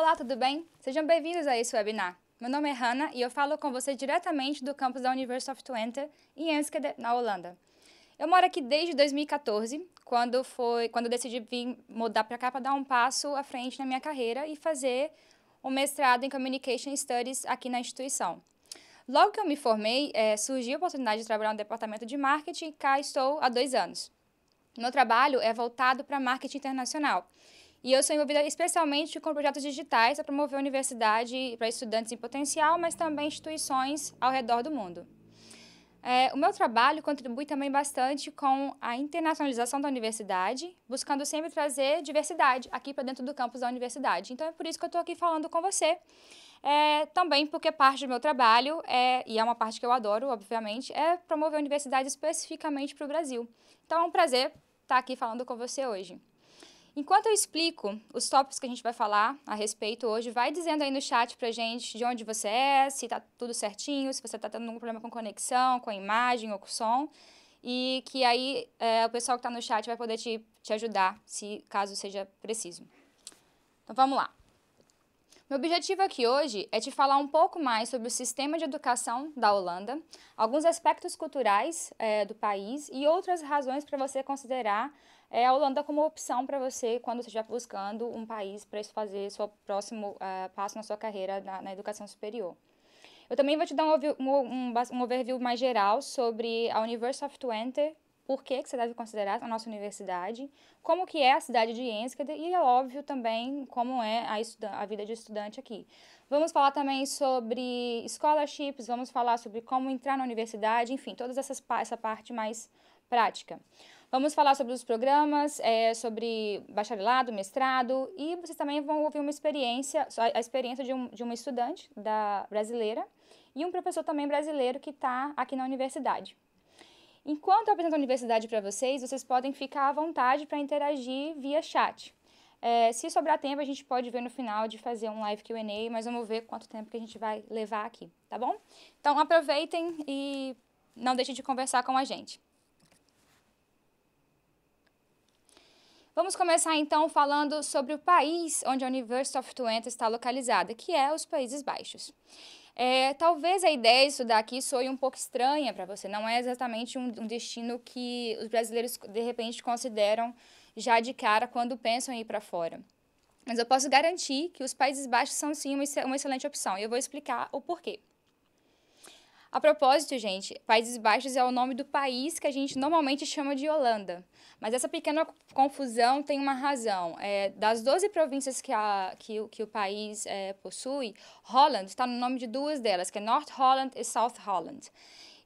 Olá, tudo bem? Sejam bem-vindos a esse webinar. Meu nome é Hanna e eu falo com você diretamente do campus da University of Twente, em Enschede, na Holanda. Eu moro aqui desde 2014, quando, foi, quando decidi vir mudar para cá para dar um passo à frente na minha carreira e fazer um mestrado em Communication Studies aqui na instituição. Logo que eu me formei, é, surgiu a oportunidade de trabalhar no departamento de marketing e cá estou há dois anos. Meu trabalho é voltado para marketing internacional. E eu sou envolvida especialmente com projetos digitais para promover a universidade para estudantes em potencial, mas também instituições ao redor do mundo. É, o meu trabalho contribui também bastante com a internacionalização da universidade, buscando sempre trazer diversidade aqui para dentro do campus da universidade. Então é por isso que eu estou aqui falando com você. É, também porque parte do meu trabalho, é, e é uma parte que eu adoro, obviamente, é promover a universidade especificamente para o Brasil. Então é um prazer estar tá aqui falando com você hoje. Enquanto eu explico os tópicos que a gente vai falar a respeito hoje, vai dizendo aí no chat pra gente de onde você é, se tá tudo certinho, se você tá tendo algum problema com conexão, com a imagem ou com o som. E que aí é, o pessoal que está no chat vai poder te, te ajudar, se caso seja preciso. Então vamos lá. Meu objetivo aqui hoje é te falar um pouco mais sobre o sistema de educação da Holanda, alguns aspectos culturais é, do país e outras razões para você considerar é, a Holanda como opção para você quando você estiver buscando um país para fazer seu próximo uh, passo na sua carreira na, na, educação superior. Eu também vou te dar um, um, um overview mais geral sobre a University of Twente, por que, que você deve considerar a nossa universidade, como que é a cidade de Enschede e, é óbvio, também como é a, a vida de estudante aqui. Vamos falar também sobre scholarships, vamos falar sobre como entrar na universidade, enfim, toda essa parte mais prática. Vamos falar sobre os programas, é, sobre bacharelado, mestrado e vocês também vão ouvir uma experiência, a experiência de, um, de uma estudante da brasileira e um professor também brasileiro que está aqui na universidade. Enquanto eu apresento a universidade para vocês, vocês podem ficar à vontade para interagir via chat. É, se sobrar tempo, a gente pode ver no final de fazer um live Q&A, mas vamos ver quanto tempo que a gente vai levar aqui, tá bom? Então aproveitem e não deixem de conversar com a gente. Vamos começar então falando sobre o país onde a University of Twente está localizada, que é os Países Baixos. É, talvez a ideia de estudar aqui soe um pouco estranha para você, não é exatamente um, um destino que os brasileiros de repente consideram já de cara quando pensam em ir para fora. Mas eu posso garantir que os Países Baixos são sim uma, uma excelente opção e eu vou explicar o porquê. A propósito, gente, Países Baixos é o nome do país que a gente normalmente chama de Holanda. Mas essa pequena confusão tem uma razão. É, das 12 províncias que, a, que, que o país é, possui, Holland está no nome de duas delas, que é North Holland e South Holland.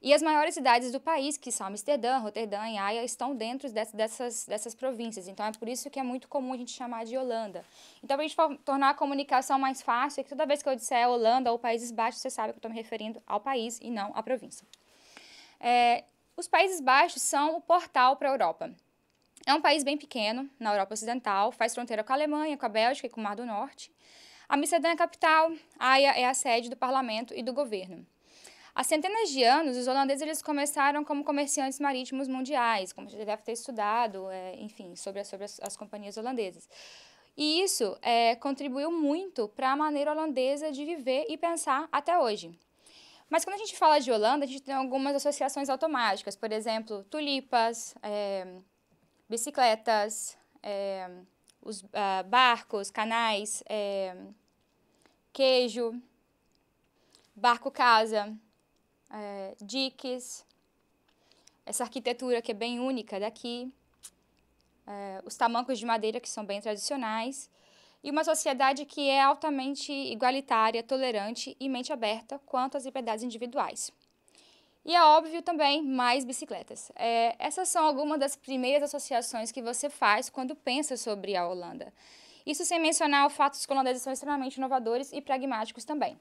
E as maiores cidades do país, que são Amsterdã, Roterdã e Haia, estão dentro dessas, dessas províncias. Então, é por isso que é muito comum a gente chamar de Holanda. Então, para a gente tornar a comunicação mais fácil, é que toda vez que eu disser Holanda ou Países Baixos, você sabe que eu estou me referindo ao país e não à província. É, os Países Baixos são o portal para a Europa. É um país bem pequeno, na Europa Ocidental, faz fronteira com a Alemanha, com a Bélgica e com o Mar do Norte. Amsterdã é a capital, Haia é a sede do parlamento e do governo. Há centenas de anos, os holandeses eles começaram como comerciantes marítimos mundiais, como você deve ter estudado, é, enfim, sobre, a, sobre as, as companhias holandesas. E isso é, contribuiu muito para a maneira holandesa de viver e pensar até hoje. Mas quando a gente fala de Holanda, a gente tem algumas associações automáticas, por exemplo, tulipas, é, bicicletas, é, os ah, barcos, canais, é, queijo, barco-casa é, diques, essa arquitetura que é bem única daqui, é, os tamancos de madeira que são bem tradicionais, e uma sociedade que é altamente igualitária, tolerante e mente aberta quanto às liberdades individuais. E é óbvio também mais bicicletas. É, essas são algumas das primeiras associações que você faz quando pensa sobre a Holanda. Isso sem mencionar o fato de que os holandeses são extremamente inovadores e pragmáticos também.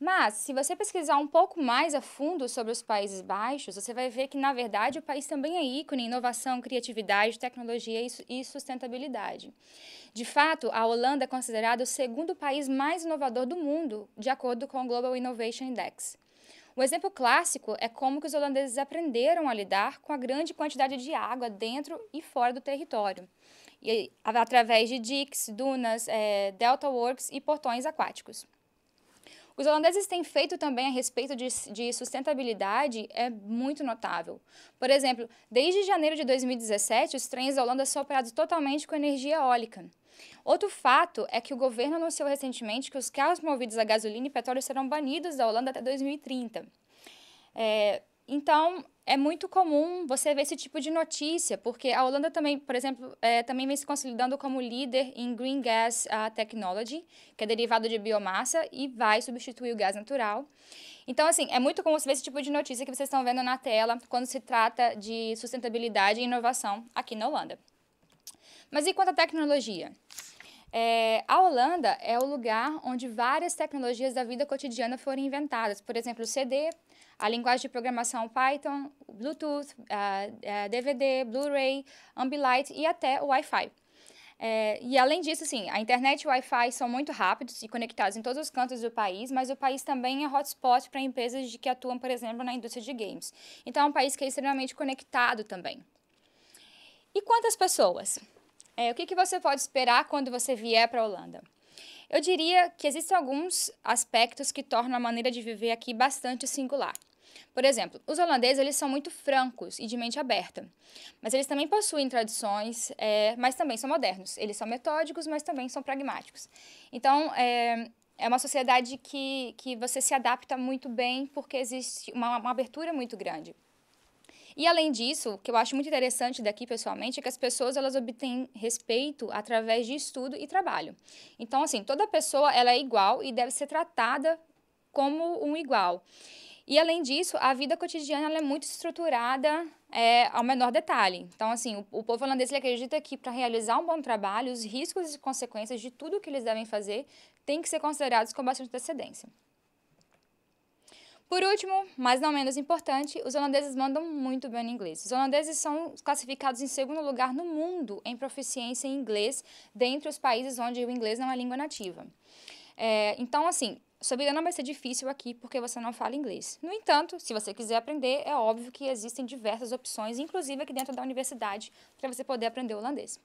Mas, se você pesquisar um pouco mais a fundo sobre os Países Baixos, você vai ver que, na verdade, o país também é ícone em inovação, criatividade, tecnologia e sustentabilidade. De fato, a Holanda é considerada o segundo país mais inovador do mundo, de acordo com o Global Innovation Index. Um exemplo clássico é como que os holandeses aprenderam a lidar com a grande quantidade de água dentro e fora do território, e, através de diques, dunas, é, works e portões aquáticos. Os holandeses têm feito também a respeito de, de sustentabilidade é muito notável. Por exemplo, desde janeiro de 2017, os trens da Holanda são operados totalmente com energia eólica. Outro fato é que o governo anunciou recentemente que os carros movidos a gasolina e petróleo serão banidos da Holanda até 2030. É, então, é muito comum você ver esse tipo de notícia, porque a Holanda também, por exemplo, é, também vem se consolidando como líder em Green Gas uh, Technology, que é derivado de biomassa e vai substituir o gás natural. Então, assim, é muito comum você ver esse tipo de notícia que vocês estão vendo na tela quando se trata de sustentabilidade e inovação aqui na Holanda. Mas e quanto à tecnologia? É, a Holanda é o lugar onde várias tecnologias da vida cotidiana foram inventadas, por exemplo, o CD, a linguagem de programação Python, Bluetooth, uh, eh, uh, eh, DVD, Blu-ray, Ambilight e até o Wi-Fi. É, e além disso, sim, a internet e o Wi-Fi são muito rápidos e conectados em todos os cantos do país, mas o país também é hotspot para empresas de que atuam, por exemplo, na indústria de games. Então, é um país que é extremamente conectado também. E quantas pessoas? É, o que, que você pode esperar quando você vier para a Holanda? Eu diria que existem alguns aspectos que tornam a maneira de viver aqui bastante singular. Por exemplo, os holandeses eles são muito francos e de mente aberta, mas eles também possuem tradições, é, mas também são modernos. Eles são metódicos, mas também são pragmáticos. Então, é, é uma sociedade que, que você se adapta muito bem porque existe uma, uma abertura muito grande. E além disso, o que eu acho muito interessante daqui pessoalmente é que as pessoas elas obtêm respeito através de estudo e trabalho. Então, assim, toda pessoa ela é igual e deve ser tratada como um igual. E além disso, a vida cotidiana é muito estruturada é, ao menor detalhe. Então, assim, o, o povo holandês acredita que para realizar um bom trabalho, os riscos e consequências de tudo que eles devem fazer têm que ser considerados com bastante antecedência. Por último, mas não menos importante, os holandeses mandam muito bem no inglês. Os holandeses são classificados em segundo lugar no mundo em proficiência em inglês, dentre os países onde o inglês não é língua nativa. É, então, assim, sua vida não vai ser difícil aqui porque você não fala inglês. No entanto, se você quiser aprender, é óbvio que existem diversas opções, inclusive aqui dentro da universidade, para você poder aprender holandês.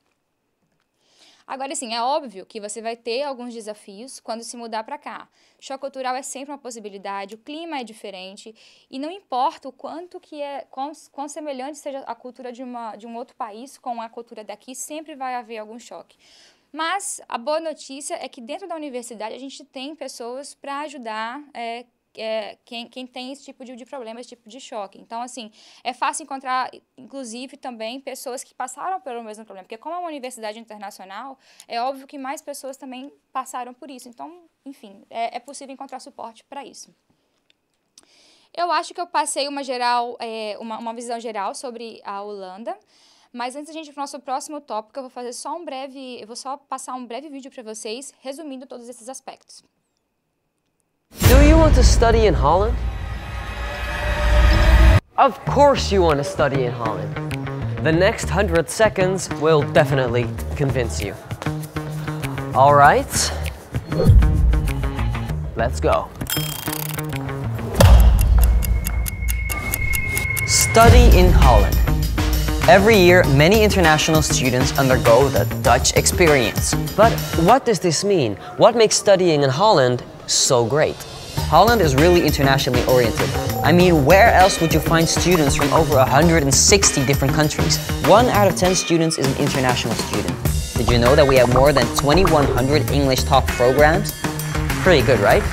Agora, sim, é óbvio que você vai ter alguns desafios quando se mudar para cá. Choque cultural é sempre uma possibilidade, o clima é diferente e não importa o quanto que é, quão, quão semelhante seja a cultura de, uma, de um outro país com a cultura daqui, sempre vai haver algum choque. Mas a boa notícia é que dentro da universidade a gente tem pessoas para ajudar é, é, quem, quem, tem esse tipo de, de, problema, esse tipo de choque. Então, assim, é fácil encontrar, inclusive, também pessoas que passaram pelo mesmo problema. Porque como é uma universidade internacional, é óbvio que mais pessoas também passaram por isso. Então, enfim, é, é possível encontrar suporte para isso. Eu acho que eu passei uma geral, é, uma, uma visão geral sobre a Holanda. Mas antes da gente ir para o nosso próximo tópico, eu vou fazer só um breve, eu vou só passar um breve vídeo para vocês resumindo todos esses aspectos. Do you want to study in Holland? Of course you want to study in Holland. The next 100 seconds will definitely convince you. All right? Let's go. Study in Holland. Every year, many international students undergo the Dutch experience. But what does this mean? What makes studying in Holland so great? Holland is really internationally oriented. I mean, where else would you find students from over 160 different countries? One out of 10 students is an international student. Did you know that we have more than 2,100 English top programs? Pretty good, right?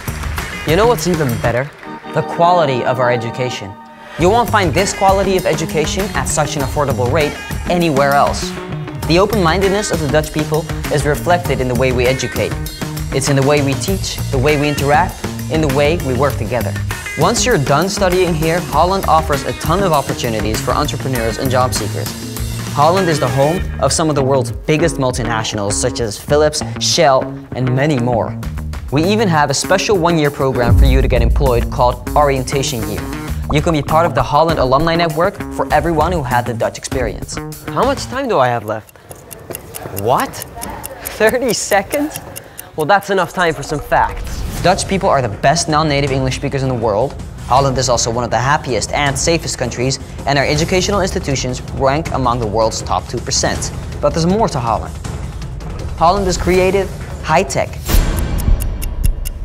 You know what's even better? The quality of our education. You won't find this quality of education at such an affordable rate anywhere else. The open-mindedness of the Dutch people is reflected in the way we educate. It's in the way we teach, the way we interact, in the way we work together. Once you're done studying here, Holland offers a ton of opportunities for entrepreneurs and job seekers. Holland is the home of some of the world's biggest multinationals such as Philips, Shell, and many more. We even have a special one-year program for you to get employed called Orientation Year. You can be part of the Holland Alumni Network for everyone who had the Dutch experience. How much time do I have left? What? 30 seconds? Well, that's enough time for some facts. Dutch people are the best non-native English speakers in the world. Holland is also one of the happiest and safest countries, and our educational institutions rank among the world's top 2%. But there's more to Holland. Holland is creative, high-tech,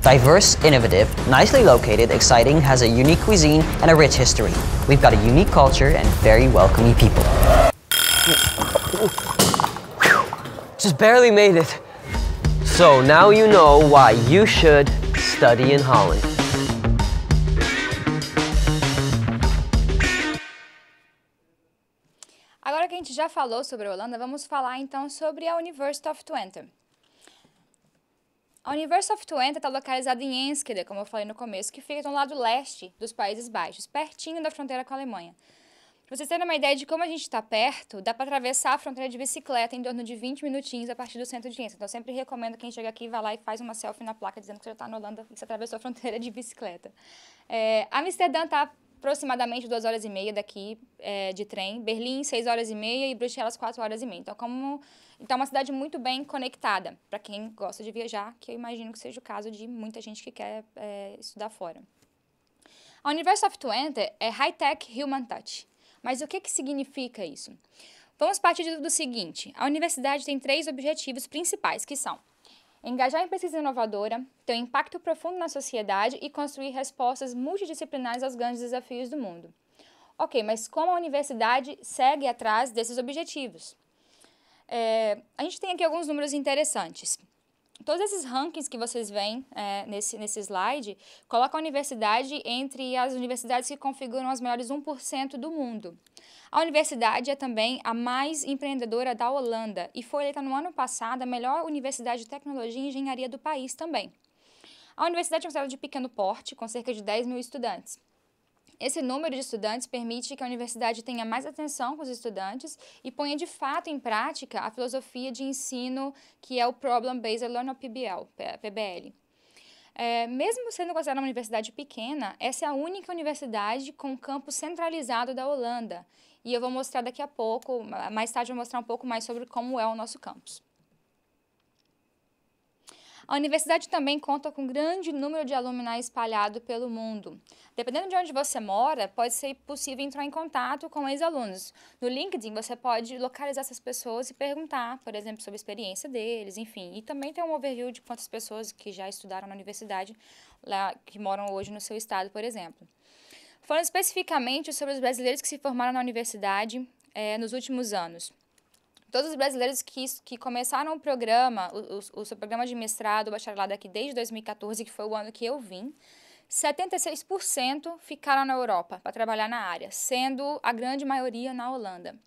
Diverse, innovative, nicely located, exciting, has a unique cuisine and a rich history. We've got a unique culture and very welcoming people. Just barely made it. So now you know why you should study in Holland. Agora que a gente já falou sobre a Holanda, vamos falar então sobre a University of Twente. A Universe of Twente está localizada em Enschede, como eu falei no começo, que fica no lado leste dos Países Baixos, pertinho da fronteira com a Alemanha. Para vocês terem uma ideia de como a gente está perto, dá para atravessar a fronteira de bicicleta em torno de 20 minutinhos a partir do centro de Enschede. Então, eu sempre recomendo quem chega aqui, vá lá e faz uma selfie na placa dizendo que você está na Holanda e que você atravessou a fronteira de bicicleta. É, Amsterdã está aproximadamente 2 horas e meia daqui é, de trem, Berlim 6 horas e meia e Bruxelas 4 horas e meia. Então, como então, é uma cidade muito bem conectada, para quem gosta de viajar, que eu imagino que seja o caso de muita gente que quer é, estudar fora. A University of Twente é High-Tech Human Touch. Mas o que, que significa isso? Vamos partir do seguinte: a universidade tem três objetivos principais, que são engajar em pesquisa inovadora, ter um impacto profundo na sociedade e construir respostas multidisciplinares aos grandes desafios do mundo. Ok, mas como a universidade segue atrás desses objetivos? É, a gente tem aqui alguns números interessantes. Todos esses rankings que vocês veem é, nesse, nesse slide colocam a universidade entre as universidades que configuram as melhores 1% do mundo. A universidade é também a mais empreendedora da Holanda e foi eleita no ano passado a melhor universidade de tecnologia e engenharia do país também. A universidade é considerada de pequeno porte, com cerca de 10 mil estudantes. Esse número de estudantes permite que a universidade tenha mais atenção com os estudantes e ponha de fato em prática a filosofia de ensino que é o Problem Based Learning, PBL. PBL. É, mesmo sendo considerada uma universidade pequena, essa é a única universidade com campus centralizado da Holanda. E eu vou mostrar daqui a pouco, mais tarde eu vou mostrar um pouco mais sobre como é o nosso campus. A universidade também conta com um grande número de alumni espalhado pelo mundo. Dependendo de onde você mora, pode ser possível entrar em contato com ex-alunos. No LinkedIn, você pode localizar essas pessoas e perguntar, por exemplo, sobre a experiência deles, enfim. E também tem um overview de quantas pessoas que já estudaram na universidade, lá, que moram hoje no seu estado, por exemplo. Falando especificamente sobre os brasileiros que se formaram na universidade é, nos últimos anos. Todos os brasileiros que, que começaram o programa, o, o, o seu programa de mestrado, bacharelado aqui desde 2014, que foi o ano que eu vim, 76% ficaram na Europa para trabalhar na área, sendo a grande maioria na Holanda.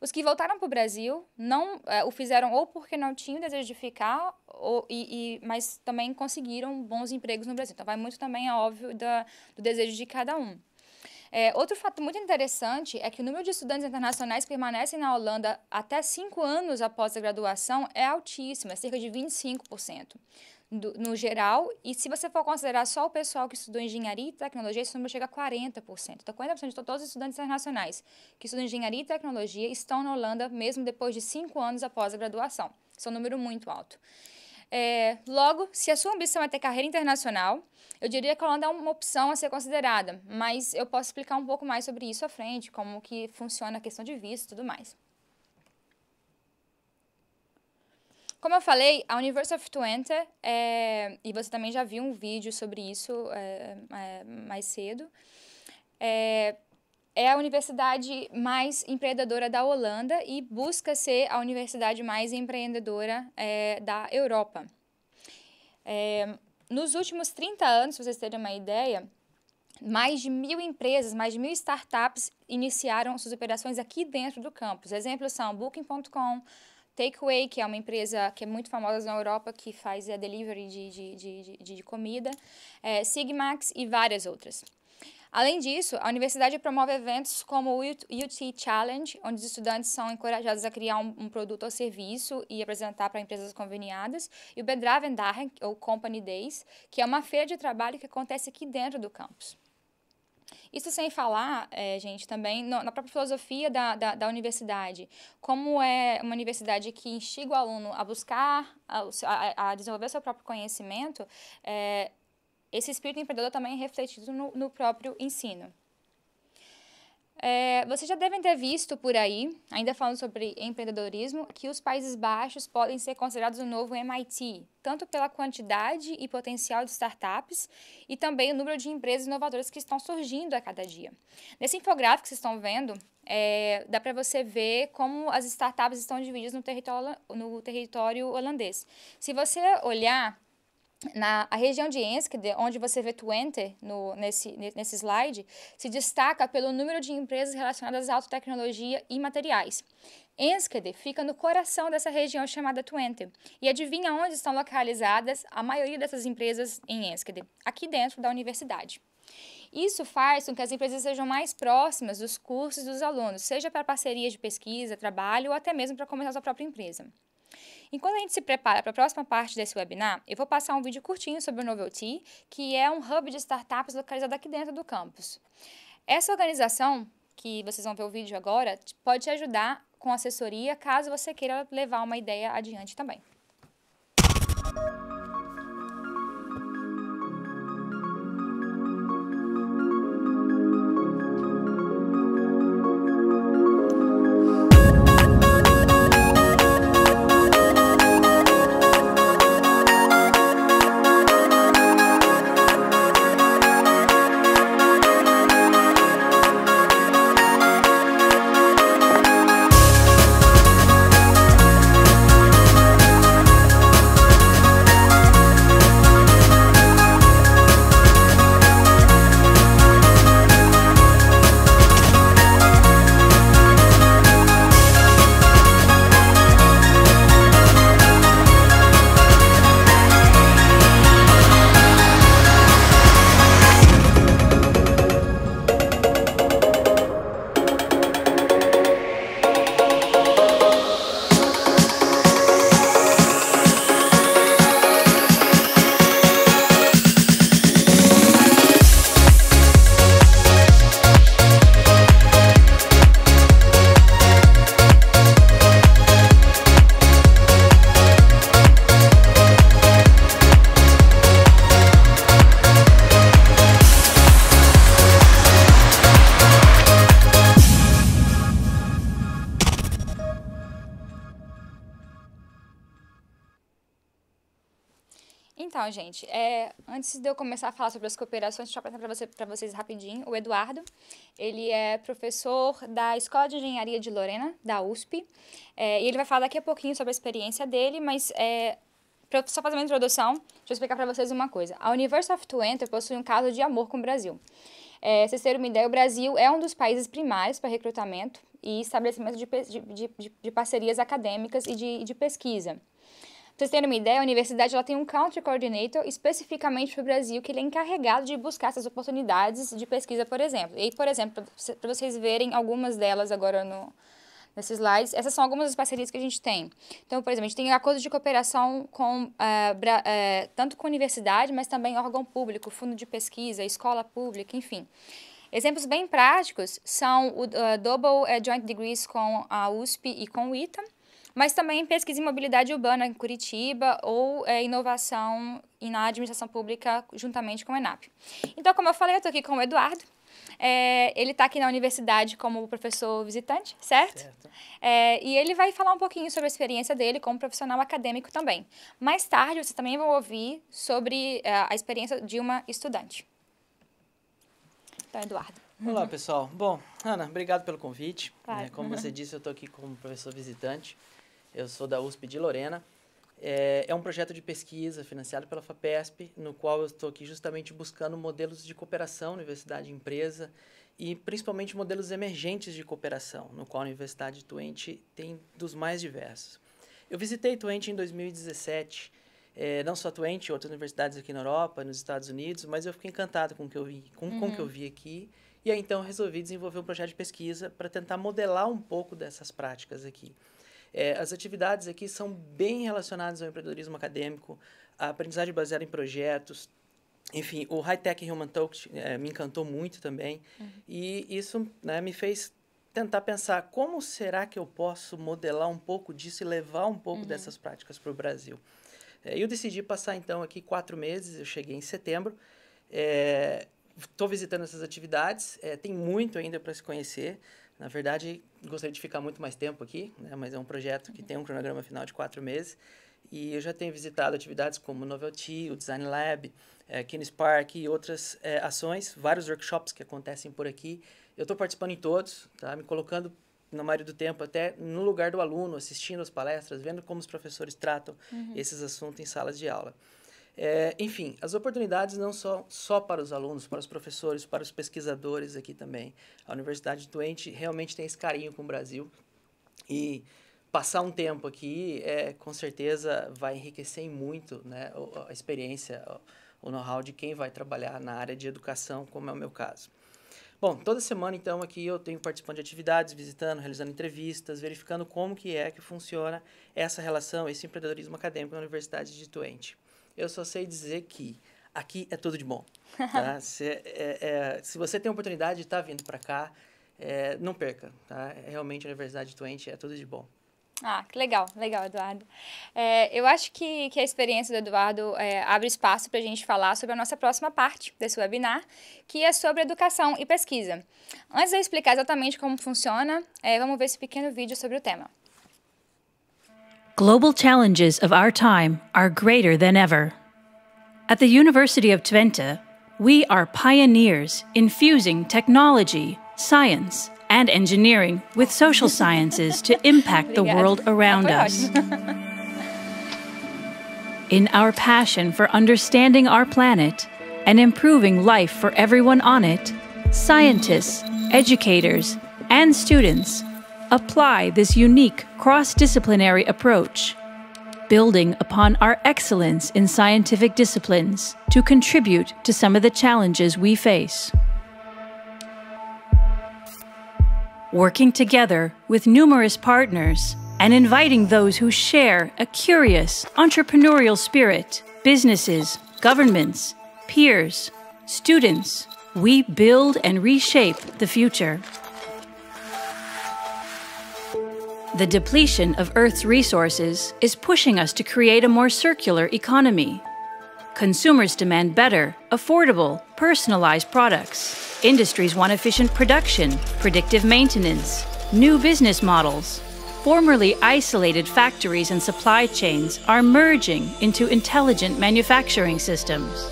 Os que voltaram para o Brasil não é, o fizeram ou porque não tinham desejo de ficar, ou, e, e, mas também conseguiram bons empregos no Brasil. Então vai muito também, é óbvio, da, do desejo de cada um. É, outro fato muito interessante é que o número de estudantes internacionais que permanecem na Holanda até cinco anos após a graduação é altíssimo, é cerca de 25%. Do, no geral, e se você for considerar só o pessoal que estudou engenharia e tecnologia, esse número chega a 40%. Então, 40% de todos os estudantes internacionais que estudam engenharia e tecnologia estão na Holanda mesmo depois de cinco anos após a graduação. Isso é um número muito alto. É, logo, se a sua ambição é ter carreira internacional, eu diria que a Holanda é uma opção a ser considerada, mas eu posso explicar um pouco mais sobre isso à frente, como que funciona a questão de visto e tudo mais. Como eu falei, a Universe of Twente, é, e você também já viu um vídeo sobre isso é, é mais cedo, é, é a universidade mais empreendedora da Holanda e busca ser a universidade mais empreendedora é, da Europa. É, nos últimos 30 anos, para vocês terem uma ideia, mais de mil empresas, mais de mil startups iniciaram suas operações aqui dentro do campus. Exemplos são Booking.com, Takeaway, que é uma empresa que é muito famosa na Europa, que faz a é, delivery de, de, de, de comida, é, Sigmax e várias outras. Além disso, a universidade promove eventos como o UT Challenge, onde os estudantes são encorajados a criar um, um produto ou serviço e apresentar para empresas conveniadas, e o Bedraven Dagen, ou Company Days, que é uma feira de trabalho que acontece aqui dentro do campus. Isso sem falar, é, gente, também no, na própria filosofia da, da, da, universidade. Como é uma universidade que instiga o aluno a buscar, a, a desenvolver seu próprio conhecimento, é, esse espírito empreendedor também é refletido no, no próprio ensino. É, vocês já devem ter visto por aí, ainda falando sobre empreendedorismo, que os Países Baixos podem ser considerados o novo MIT, tanto pela quantidade e potencial de startups e também o número de empresas inovadoras que estão surgindo a cada dia. Nesse infográfico que vocês estão vendo, é, dá para você ver como as startups estão divididas no território, no território holandês. Se você olhar na a região de Enschede, onde você vê Twente no, nesse, nesse slide, se destaca pelo número de empresas relacionadas à alta tecnologia e materiais. Enskede fica no coração dessa região chamada Twente. E adivinha onde estão localizadas a maioria dessas empresas em Enskede? Aqui dentro da universidade. Isso faz com que as empresas sejam mais próximas dos cursos dos alunos, seja para parcerias de pesquisa, trabalho ou até mesmo para começar a sua própria empresa. Enquanto a gente se prepara para a próxima parte desse webinar, eu vou passar um vídeo curtinho sobre o Novelty, que é um hub de startups localizado aqui dentro do campus. Essa organização, que vocês vão ver o vídeo agora, pode te ajudar com assessoria caso você queira levar uma ideia adiante também. antes de eu começar a falar sobre as cooperações, deixa eu apresentar para você, vocês rapidinho o Eduardo. Ele é professor da Escola de Engenharia de Lorena, da USP. É, e ele vai falar daqui a pouquinho sobre a experiência dele, mas é, para só fazer uma introdução, deixa eu explicar para vocês uma coisa. A University of Twente possui um caso de amor com o Brasil. É, vocês terem uma ideia, o Brasil é um dos países primários para recrutamento e estabelecimento de, de, de, de parcerias acadêmicas e de, de pesquisa vocês terem uma ideia, a universidade ela tem um Country Coordinator especificamente para o Brasil, que ele é encarregado de buscar essas oportunidades de pesquisa, por exemplo. E, por exemplo, para vocês verem algumas delas agora no, nesses slides, essas são algumas das parcerias que a gente tem. Então, por exemplo, a gente tem acordos de cooperação com, uh, bra, uh, tanto com universidade, mas também órgão público, fundo de pesquisa, escola pública, enfim. Exemplos bem práticos são o uh, Double Joint Degrees com a USP e com o ITA, mas também pesquisa em mobilidade urbana em Curitiba ou é, inovação na administração pública juntamente com o ENAP. Então, como eu falei, eu estou aqui com o Eduardo. É, ele está aqui na universidade como professor visitante, certo? certo. É, e ele vai falar um pouquinho sobre a experiência dele como profissional acadêmico também. Mais tarde, vocês também vão ouvir sobre é, a experiência de uma estudante. Então, Eduardo. Olá, pessoal. Bom, Ana, obrigado pelo convite. Claro. É, como você disse, eu estou aqui como professor visitante. Eu sou da USP de Lorena. É, é um projeto de pesquisa financiado pela FAPESP, no qual eu estou aqui justamente buscando modelos de cooperação universidade-empresa e principalmente modelos emergentes de cooperação, no qual a Universidade Tuente tem dos mais diversos. Eu visitei Tuente em 2017, é, não só Tuente, outras universidades aqui na Europa, nos Estados Unidos, mas eu fiquei encantado com o que eu vi, com, uhum. com o que eu uhum. vi aqui. E aí, então, resolvi desenvolver um projeto de pesquisa para tentar modelar um pouco dessas práticas aqui. É, as atividades aqui são bem relacionadas ao empreendedorismo acadêmico, a aprendizagem baseada em projetos, enfim, o High Tech Human Talk é, me encantou muito também. Uhum. E isso né, me fez tentar pensar como será que eu posso modelar um pouco disso e levar um pouco uhum. dessas práticas para o Brasil. É, eu decidi passar então aqui quatro meses, eu cheguei em setembro. Estou é, visitando essas atividades, é, tem muito ainda para se conhecer. Na verdade, gostaria de ficar muito mais tempo aqui, né? mas é um projeto que tem um cronograma final de quatro meses. E eu já tenho visitado atividades como o Novelty, o Design Lab, é, eh, Kines Park e outras é, ações, vários workshops que acontecem por aqui. Eu estou participando em todos, tá? me colocando na maioria do tempo até no lugar do aluno, assistindo as palestras, vendo como os professores tratam uhum. esses assuntos em salas de aula. É, enfim, as oportunidades não são só para os alunos, para os professores, para os pesquisadores aqui também. A Universidade Doente realmente tem esse carinho com o Brasil e passar um tempo aqui é com certeza vai enriquecer muito né, a experiência, o know-how de quem vai trabalhar na área de educação, como é o meu caso. Bom, toda semana então aqui eu tenho participando de atividades, visitando, realizando entrevistas, verificando como que é que funciona essa relação, esse empreendedorismo acadêmico na Universidade de Twente. Eu só sei dizer que aqui é tudo de bom. Tá? se, é, é, se você tem a oportunidade de estar tá vindo para cá, é, não perca. Tá? É, realmente, a Universidade Twente é tudo de bom. Ah, que legal, legal, Eduardo. É, eu acho que, que a experiência do Eduardo é, abre espaço para a gente falar sobre a nossa próxima parte desse webinar, que é sobre educação e pesquisa. Antes de eu explicar exatamente como funciona, é, vamos ver esse pequeno vídeo sobre o tema. global challenges of our time are greater than ever. At the University of Twente, we are pioneers in fusing technology, science, and engineering with social sciences to impact the world around us. In our passion for understanding our planet and improving life for everyone on it, scientists, educators, and students apply this unique cross disciplinary approach, building upon our excellence in scientific disciplines to contribute to some of the challenges we face. Working together with numerous partners and inviting those who share a curious entrepreneurial spirit, businesses, governments, peers, students, we build and reshape the future. The depletion of Earth's resources is pushing us to create a more circular economy. Consumers demand better, affordable, personalized products. Industries want efficient production, predictive maintenance, new business models. Formerly isolated factories and supply chains are merging into intelligent manufacturing systems.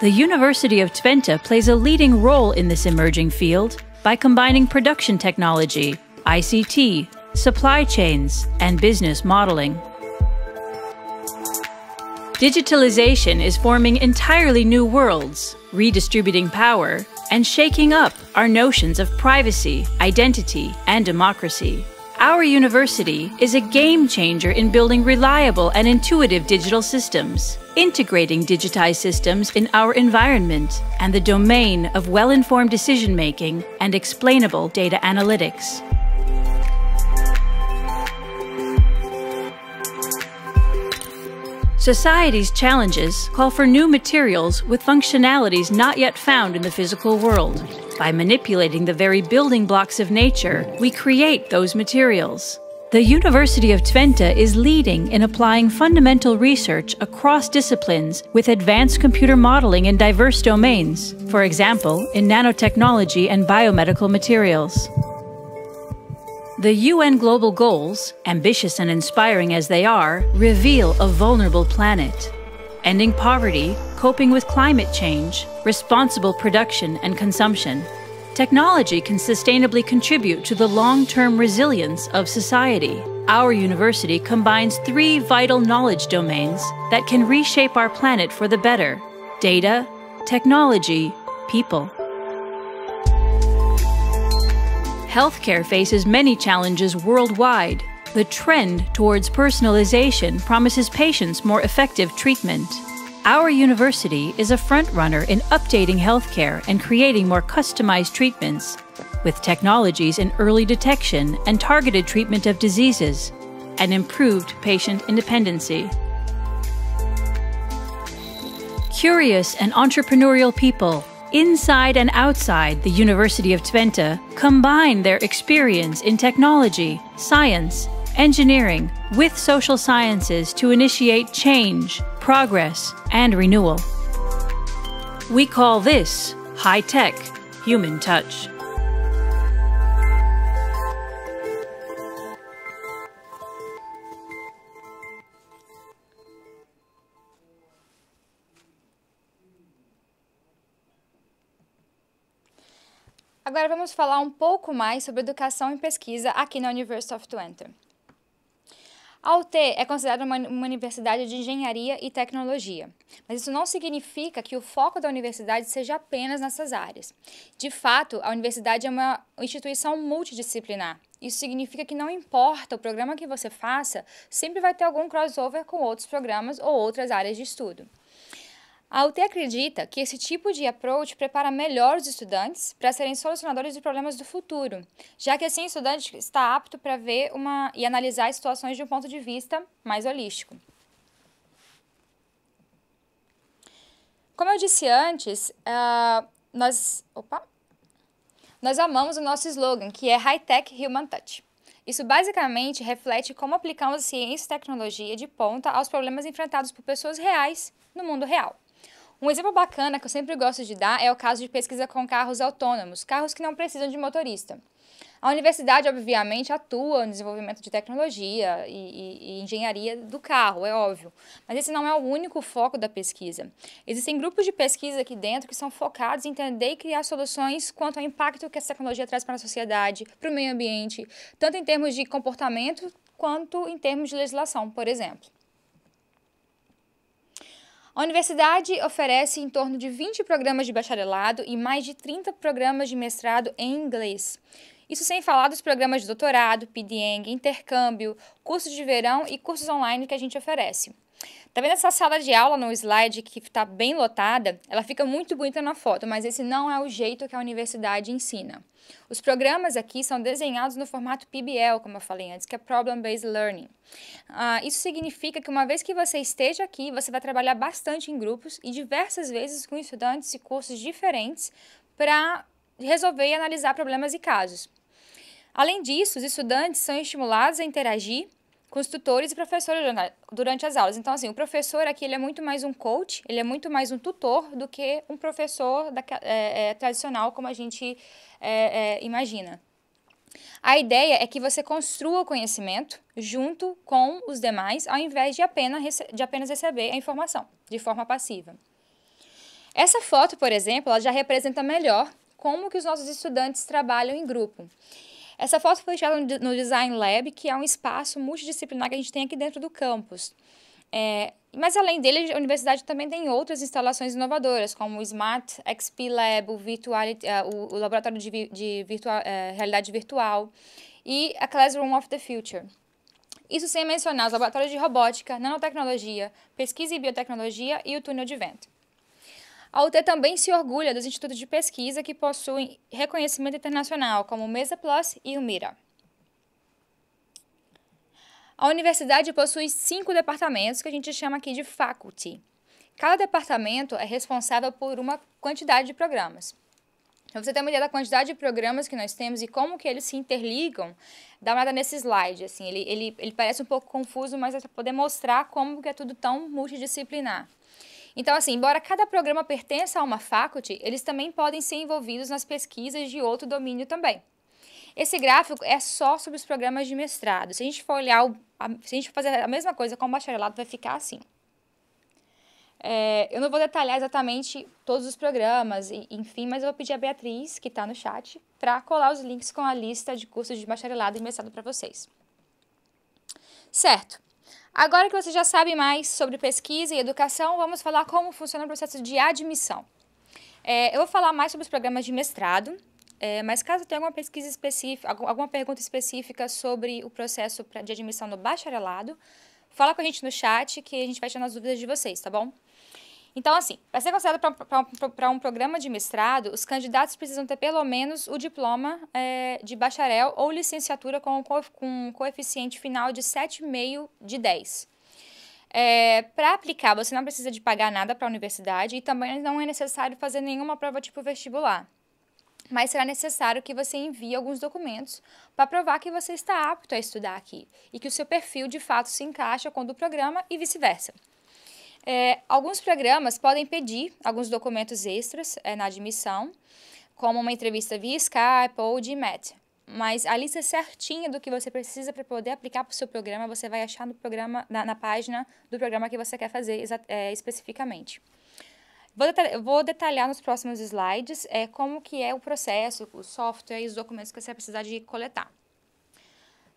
The University of Twente plays a leading role in this emerging field by combining production technology ICT, supply chains, and business modeling. Digitalization is forming entirely new worlds, redistributing power, and shaking up our notions of privacy, identity, and democracy. Our university is a game changer in building reliable and intuitive digital systems, integrating digitized systems in our environment and the domain of well informed decision making and explainable data analytics. Society's challenges call for new materials with functionalities not yet found in the physical world. By manipulating the very building blocks of nature, we create those materials. The University of Twente is leading in applying fundamental research across disciplines with advanced computer modeling in diverse domains, for example, in nanotechnology and biomedical materials. The UN global goals, ambitious and inspiring as they are, reveal a vulnerable planet. Ending poverty, coping with climate change, responsible production and consumption. Technology can sustainably contribute to the long term resilience of society. Our university combines three vital knowledge domains that can reshape our planet for the better data, technology, people. Healthcare faces many challenges worldwide. The trend towards personalization promises patients more effective treatment. Our university is a frontrunner in updating healthcare and creating more customized treatments with technologies in early detection and targeted treatment of diseases and improved patient independency. Curious and entrepreneurial people inside and outside the University of Twente combine their experience in technology, science, engineering with social sciences to initiate change, progress, and renewal. We call this high tech human touch. agora vamos falar um pouco mais sobre educação e pesquisa aqui na University of Twente. A UT é considerada uma, uma, universidade de engenharia e tecnologia, mas isso não significa que o foco da universidade seja apenas nessas áreas. De fato, a universidade é uma instituição multidisciplinar. Isso significa que não importa o programa que você faça, sempre vai ter algum crossover com outros programas ou outras áreas de estudo. A UT acredita que esse tipo de approach prepara melhor os estudantes para serem solucionadores de problemas do futuro, já que assim o estudante está apto para ver uma e analisar situações de um ponto de vista mais holístico. Como eu disse antes, uh, nós, opa, nós amamos o nosso slogan, que é High Tech Human Touch. Isso basicamente reflete como aplicamos ciência e tecnologia de ponta aos problemas enfrentados por pessoas reais no mundo real. Um exemplo bacana que eu sempre gosto de dar é o caso de pesquisa com carros autônomos, carros que não precisam de motorista. A universidade, obviamente, atua no desenvolvimento de tecnologia e, e, e, engenharia do carro, é óbvio. Mas esse não é o único foco da pesquisa. Existem grupos de pesquisa aqui dentro que são focados em entender e criar soluções quanto ao impacto que essa tecnologia traz para a sociedade, para o meio ambiente, tanto em termos de comportamento quanto em termos de legislação, por exemplo. A universidade oferece em torno de 20 programas de bacharelado e mais de 30 programas de mestrado em inglês. Isso sem falar dos programas de doutorado, PDEng, intercâmbio, cursos de verão e cursos online que a gente oferece. Tá vendo essa sala de aula no slide que está bem lotada? Ela fica muito bonita na foto, mas esse não é o jeito que a universidade ensina. Os programas aqui são desenhados no formato PBL, como eu falei antes, que é Problem Based Learning. Ah, isso significa que uma vez que você esteja aqui, você vai trabalhar bastante em grupos e diversas vezes com estudantes e cursos diferentes para resolver e analisar problemas e casos. Além disso, os estudantes são estimulados a interagir com os tutores e professores durante as aulas. Então, assim, o professor aqui ele é muito mais um coach, ele é muito mais um tutor do que um professor da, é, é, tradicional, como a gente é, é, imagina. A ideia é que você construa o conhecimento junto com os demais, ao invés de apenas, de apenas receber a informação de forma passiva. Essa foto, por exemplo, ela já representa melhor como que os nossos estudantes trabalham em grupo. Essa foto foi tirada no Design Lab, que é um espaço multidisciplinar que a gente tem aqui dentro do campus. É, mas além dele, a universidade também tem outras instalações inovadoras, como o Smart XP Lab, o, virtual uh, o, Laboratório de, de virtual, uh, é, Realidade Virtual e a Classroom of the Future. Isso sem mencionar os laboratórios de robótica, nanotecnologia, pesquisa e biotecnologia e o túnel de vento. A UT também se orgulha dos institutos de pesquisa que possuem reconhecimento internacional, como o Mesa Plus e o Mira. A universidade possui cinco departamentos que a gente chama aqui de faculty. Cada departamento é responsável por uma quantidade de programas. Então, você tem uma ideia da quantidade de programas que nós temos e como que eles se interligam, dá uma olhada nesse slide, assim, ele, ele, ele parece um pouco confuso, mas é para poder mostrar como que é tudo tão multidisciplinar. Então, assim, embora cada programa pertença a uma faculty, eles também podem ser envolvidos nas pesquisas de outro domínio também. Esse gráfico é só sobre os programas de mestrado. Se a gente for olhar, o, a, se a gente for fazer a mesma coisa com o bacharelado, vai ficar assim. É, eu não vou detalhar exatamente todos os programas, e, enfim, mas eu vou pedir a Beatriz, que está no chat, para colar os links com a lista de cursos de bacharelado e mestrado para vocês. Certo. Agora que você já sabe mais sobre pesquisa e educação, vamos falar como funciona o processo de admissão. É, eu vou falar mais sobre os programas de mestrado, é, mas caso tenha alguma pesquisa específica, alguma pergunta específica sobre o processo de admissão no bacharelado, fala com a gente no chat que a gente vai tirar as dúvidas de vocês, tá bom? Então, assim, para ser considerado para um programa de mestrado, os candidatos precisam ter pelo menos o diploma é, de bacharel ou licenciatura com, com um coeficiente final de 7,5 de 10. É, para aplicar, você não precisa de pagar nada para a universidade e também não é necessário fazer nenhuma prova tipo vestibular. Mas será necessário que você envie alguns documentos para provar que você está apto a estudar aqui e que o seu perfil de fato se encaixa com o do programa e vice-versa. É, alguns programas podem pedir alguns documentos extras é, na admissão, como uma entrevista via Skype ou GMAT. Mas a lista é certinha do que você precisa para poder aplicar para o seu programa, você vai achar no programa, na, na página do programa que você quer fazer é, especificamente. Vou detalhar, vou detalhar, nos próximos slides é, como que é o processo, o software e os documentos que você vai precisar de coletar.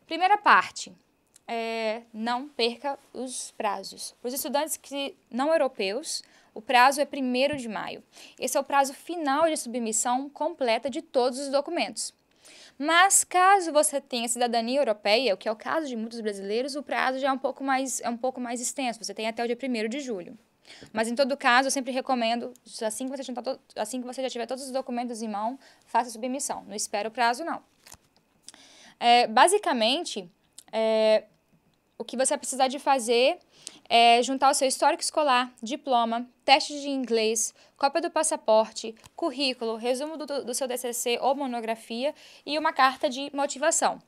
Primeira parte, é, não perca os prazos. Para os estudantes que não europeus, o prazo é 1 de maio. Esse é o prazo final de submissão completa de todos os documentos. Mas caso você tenha cidadania europeia, o que é o caso de muitos brasileiros, o prazo já é um pouco mais, é um pouco mais extenso, você tem até o dia 1 de julho. Mas em todo caso, eu sempre recomendo, assim que, você assim que você já tiver todos os documentos em mão, faça a submissão. Não espera o prazo, não. É, basicamente, é, o que você vai precisar de fazer é juntar o seu histórico escolar, diploma, teste de inglês, cópia do passaporte, currículo, resumo do, do seu DCC ou monografia e uma carta de motivação.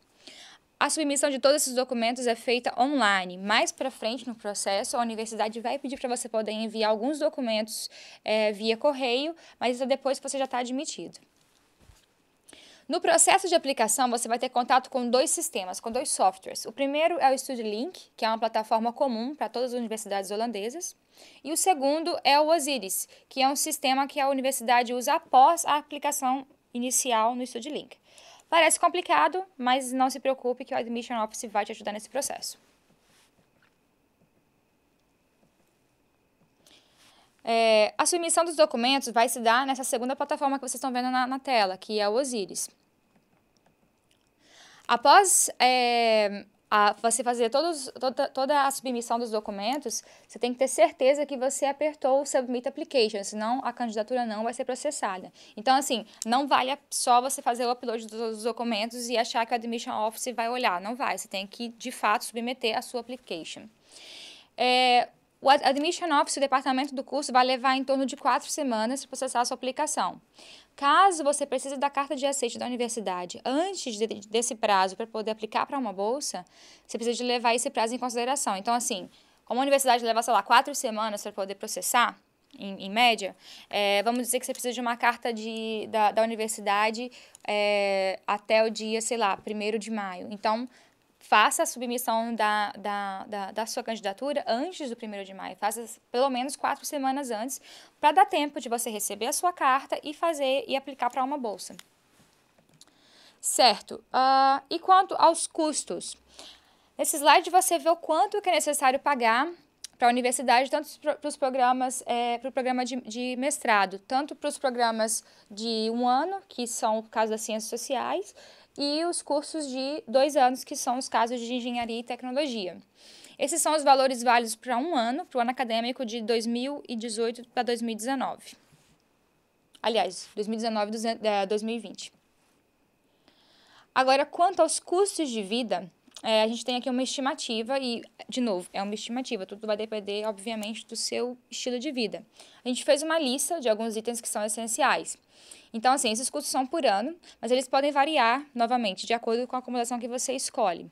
A submissão de todos esses documentos é feita online. Mais para frente no processo, a universidade vai pedir para você poder enviar alguns documentos é, via correio, mas isso é depois que você já está admitido. No processo de aplicação, você vai ter contato com dois sistemas, com dois softwares. O primeiro é o StudiLink, que é uma plataforma comum para todas as universidades holandesas. E o segundo é o Osiris, que é um sistema que a universidade usa após a aplicação inicial no StudiLink. Parece complicado, mas não se preocupe que o Admission Office vai te ajudar nesse processo. É, a submissão dos documentos vai se dar nessa segunda plataforma que vocês estão vendo na, na tela, que é o Osiris. Após é, a, você fazer todos, toda, toda, a submissão dos documentos, você tem que ter certeza que você apertou o Submit Application, senão a candidatura não vai ser processada. Então, assim, não vale só você fazer o upload dos documentos e achar que o Admission Office vai olhar. Não vai, você tem que, de fato, submeter a sua application. É, o Admission Office, o departamento do curso, vai levar em torno de quatro semanas para processar a sua aplicação. Caso você precise da carta de aceite da universidade antes de, desse prazo para poder aplicar para uma bolsa, você precisa levar esse prazo em consideração. Então, assim, como a universidade leva, sei lá, quatro semanas para poder processar, em, em média, é, vamos dizer que você precisa de uma carta de, da, da universidade é, até o dia, sei lá, primeiro de maio. Então, faça a submissão da, da, da, da sua candidatura antes do 1 de maio, faça pelo menos quatro semanas antes, para dar tempo de você receber a sua carta e fazer e aplicar para uma bolsa. Certo. Uh, e quanto aos custos? Nesse slide você vê o quanto que é necessário pagar para a universidade, tanto para os programas, é, para o programa de, de mestrado, tanto para os programas de um ano, que são o caso das ciências sociais, e os cursos de dois anos, que são os casos de engenharia e tecnologia. Esses são os valores válidos para um ano, para o ano acadêmico de 2018 para 2019. Aliás, 2019 e 2020. É, Agora, quanto aos custos de vida, é, a gente tem aqui uma estimativa e, de novo, é uma estimativa, tudo vai depender, obviamente, do seu estilo de vida. A gente fez uma lista de alguns itens que são essenciais. Então, assim, esses custos são por ano, mas eles podem variar novamente de acordo com a acomodação que você escolhe.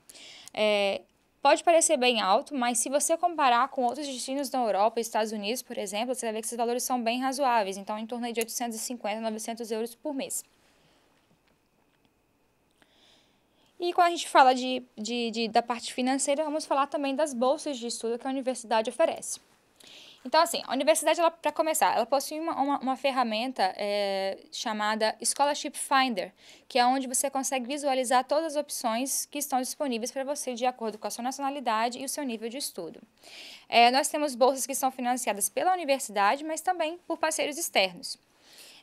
É, pode parecer bem alto, mas se você comparar com outros destinos da Europa, Estados Unidos, por exemplo, você vai ver que esses valores são bem razoáveis, então em torno de 850 a 900 euros por mês. E quando a gente fala de, de, de, da parte financeira, vamos falar também das bolsas de estudo que a universidade oferece. Então, assim, a universidade, para começar, ela possui uma, uma, uma ferramenta é, chamada Scholarship Finder, que é onde você consegue visualizar todas as opções que estão disponíveis para você de acordo com a sua nacionalidade e o seu nível de estudo. É, nós temos bolsas que são financiadas pela universidade, mas também por parceiros externos.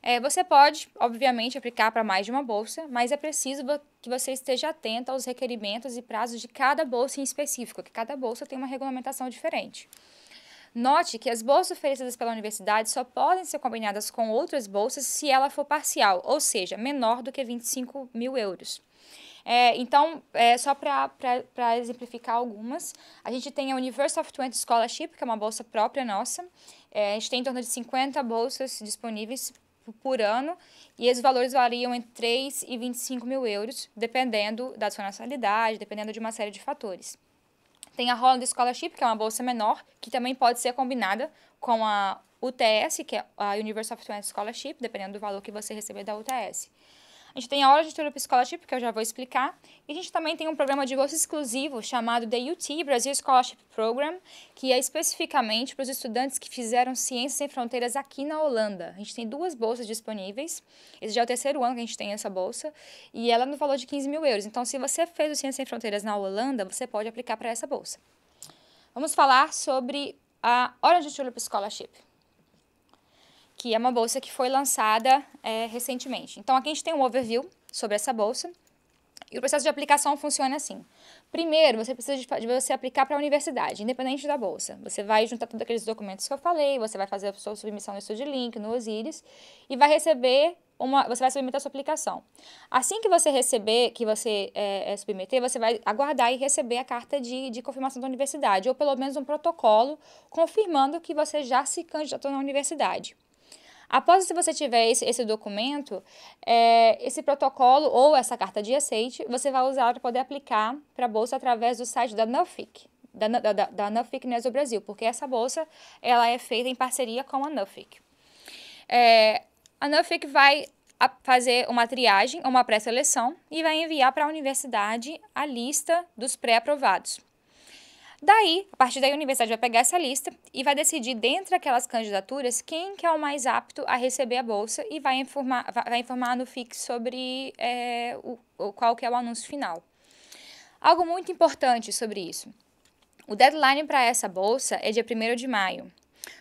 É, você pode, obviamente, aplicar para mais de uma bolsa, mas é preciso que você esteja atento aos requerimentos e prazos de cada bolsa em específico, que cada bolsa tem uma regulamentação diferente. Note que as bolsas oferecidas pela universidade só podem ser combinadas com outras bolsas se ela for parcial, ou seja, menor do que 25 mil euros. É, então, é, só para exemplificar algumas, a gente tem a Universal of Twente Scholarship, que é uma bolsa própria nossa. É, a gente tem em torno de 50 bolsas disponíveis por ano e os valores variam entre 3 e 25 mil euros, dependendo da sua nacionalidade, dependendo de uma série de fatores. Tem a Holland Scholarship, que é uma bolsa menor, que também pode ser combinada com a UTS, que é a Universal Fluent Scholarship, dependendo do valor que você receber da UTS. A gente tem a aula de leitura scholarship, que eu já vou explicar. E a gente também tem um programa de bolsa exclusivo chamado The UT Brasil Scholarship Program, que é especificamente para os estudantes que fizeram Ciências Sem Fronteiras aqui na Holanda. A gente tem duas bolsas disponíveis. Esse já é o terceiro ano que a gente tem essa bolsa. E ela é no valor de 15 mil euros. Então, se você fez o Ciências Sem Fronteiras na Holanda, você pode aplicar para essa bolsa. Vamos falar sobre a Orange Tulip Scholarship que é uma bolsa que foi lançada é, recentemente. Então, aqui a gente tem um overview sobre essa bolsa. E o processo de aplicação funciona assim. Primeiro, você precisa de, você aplicar para a universidade, independente da bolsa. Você vai juntar todos aqueles documentos que eu falei, você vai fazer a sua submissão no de Link, no Osiris, e vai receber uma, você vai submeter a sua aplicação. Assim que você receber, que você é, é, submeter, você vai aguardar e receber a carta de, de confirmação da universidade, ou pelo menos um protocolo confirmando que você já se candidatou na universidade. Após se você tiver esse, esse documento, é, esse protocolo ou essa carta de aceite, você vai usar para poder aplicar para a bolsa através do site da NUFIC, da, da, da NUFIC Neso Brasil, porque essa bolsa ela é feita em parceria com a NUFIC. É, a NUFIC vai fazer uma triagem, uma pré-seleção e vai enviar para a universidade a lista dos pré-aprovados. Daí, a partir daí, a universidade vai pegar essa lista e vai decidir, dentre aquelas candidaturas, quem que é o mais apto a receber a bolsa e vai informar, vai informar no FIX sobre é, o, o, qual que é o anúncio final. Algo muito importante sobre isso. O deadline para essa bolsa é dia 1 de maio.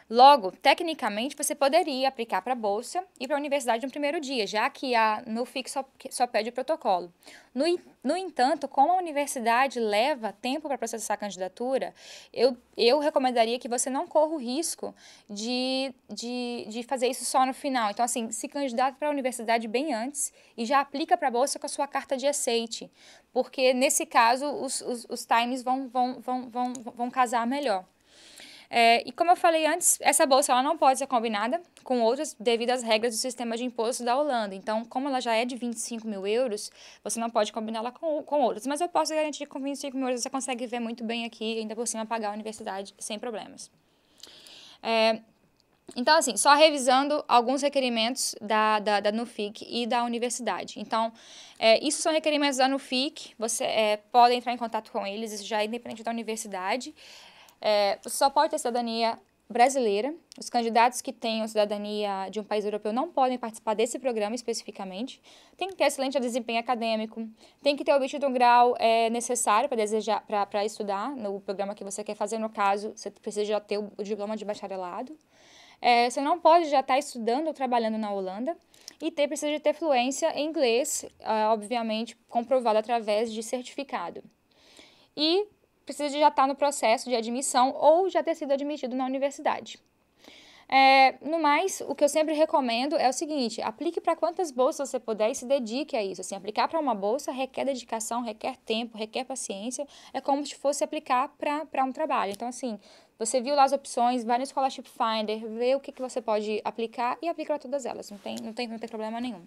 Logo, tecnicamente, você poderia aplicar para a bolsa e para a universidade no primeiro dia, já que a NUFIC só, só pede o protocolo. No, no entanto, como a universidade leva tempo para processar a candidatura, eu, eu recomendaria que você não corra o risco de, de, de fazer isso só no final. Então, assim, se candidata para a universidade bem antes e já aplica para a bolsa com a sua carta de aceite, porque nesse caso os, os, os times vão, vão, vão, vão, vão casar melhor. É, e como eu falei antes, essa bolsa ela não pode ser combinada com outras devido às regras do sistema de imposto da Holanda. Então, como ela já é de 25 mil euros, você não pode combiná-la com, com outras. Mas eu posso garantir que com 25 mil euros você consegue viver muito bem aqui, ainda por cima pagar a universidade sem problemas. É, então, assim, só revisando alguns requerimentos da, da, da NUFIC e da universidade. Então, é, isso são requerimentos da NUFIC, você é, pode entrar em contato com eles, isso já é independente da universidade. É, você só pode ter cidadania brasileira. Os candidatos que tenham cidadania de um país europeu não podem participar desse programa especificamente. Tem que ter excelente desempenho acadêmico, tem que ter obtido um grau é, necessário para desejar para estudar no programa que você quer fazer. No caso, você precisa já ter o, diploma de bacharelado. É, você não pode já estar tá estudando ou trabalhando na Holanda e ter, precisa de ter fluência em inglês, ah, obviamente comprovado através de certificado. E precisa de já estar tá no processo de admissão ou já ter sido admitido na universidade. É, no mais, o que eu sempre recomendo é o seguinte: aplique para quantas bolsas você puder e se dedique a isso. Assim, aplicar para uma bolsa requer dedicação, requer tempo, requer paciência. É como se fosse aplicar para um trabalho. Então, assim, você viu lá as opções, vai no Scholarship Finder, vê o que, que você pode aplicar e aplica para todas elas. Não tem, não, tem, não tem problema nenhum.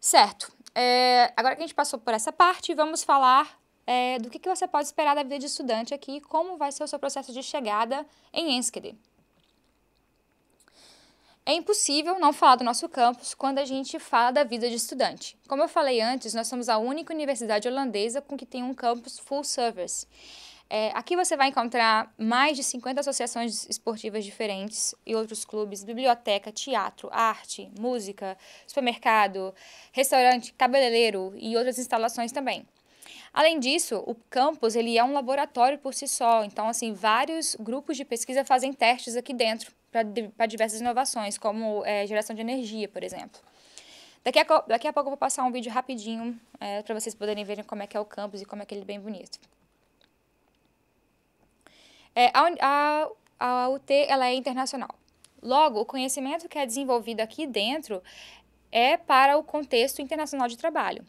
Certo. É, agora que a gente passou por essa parte, vamos falar é, do que, que você pode esperar da vida de estudante aqui e como vai ser o seu processo de chegada em Enschede. É impossível não falar do nosso campus quando a gente fala da vida de estudante. Como eu falei antes, nós somos a única universidade holandesa com que tem um campus full service. É, aqui você vai encontrar mais de 50 associações esportivas diferentes e outros clubes, biblioteca, teatro, arte, música, supermercado, restaurante, cabeleireiro e outras instalações também. Além disso, o campus ele é um laboratório por si só, então assim vários grupos de pesquisa fazem testes aqui dentro para diversas inovações, como é, geração de energia, por exemplo. Daqui a, daqui a pouco eu vou passar um vídeo rapidinho é, para vocês poderem verem como é que é o campus e como é que ele é bem bonito. É, a, a, a UT ela é internacional. Logo, o conhecimento que é desenvolvido aqui dentro é para o contexto internacional de trabalho.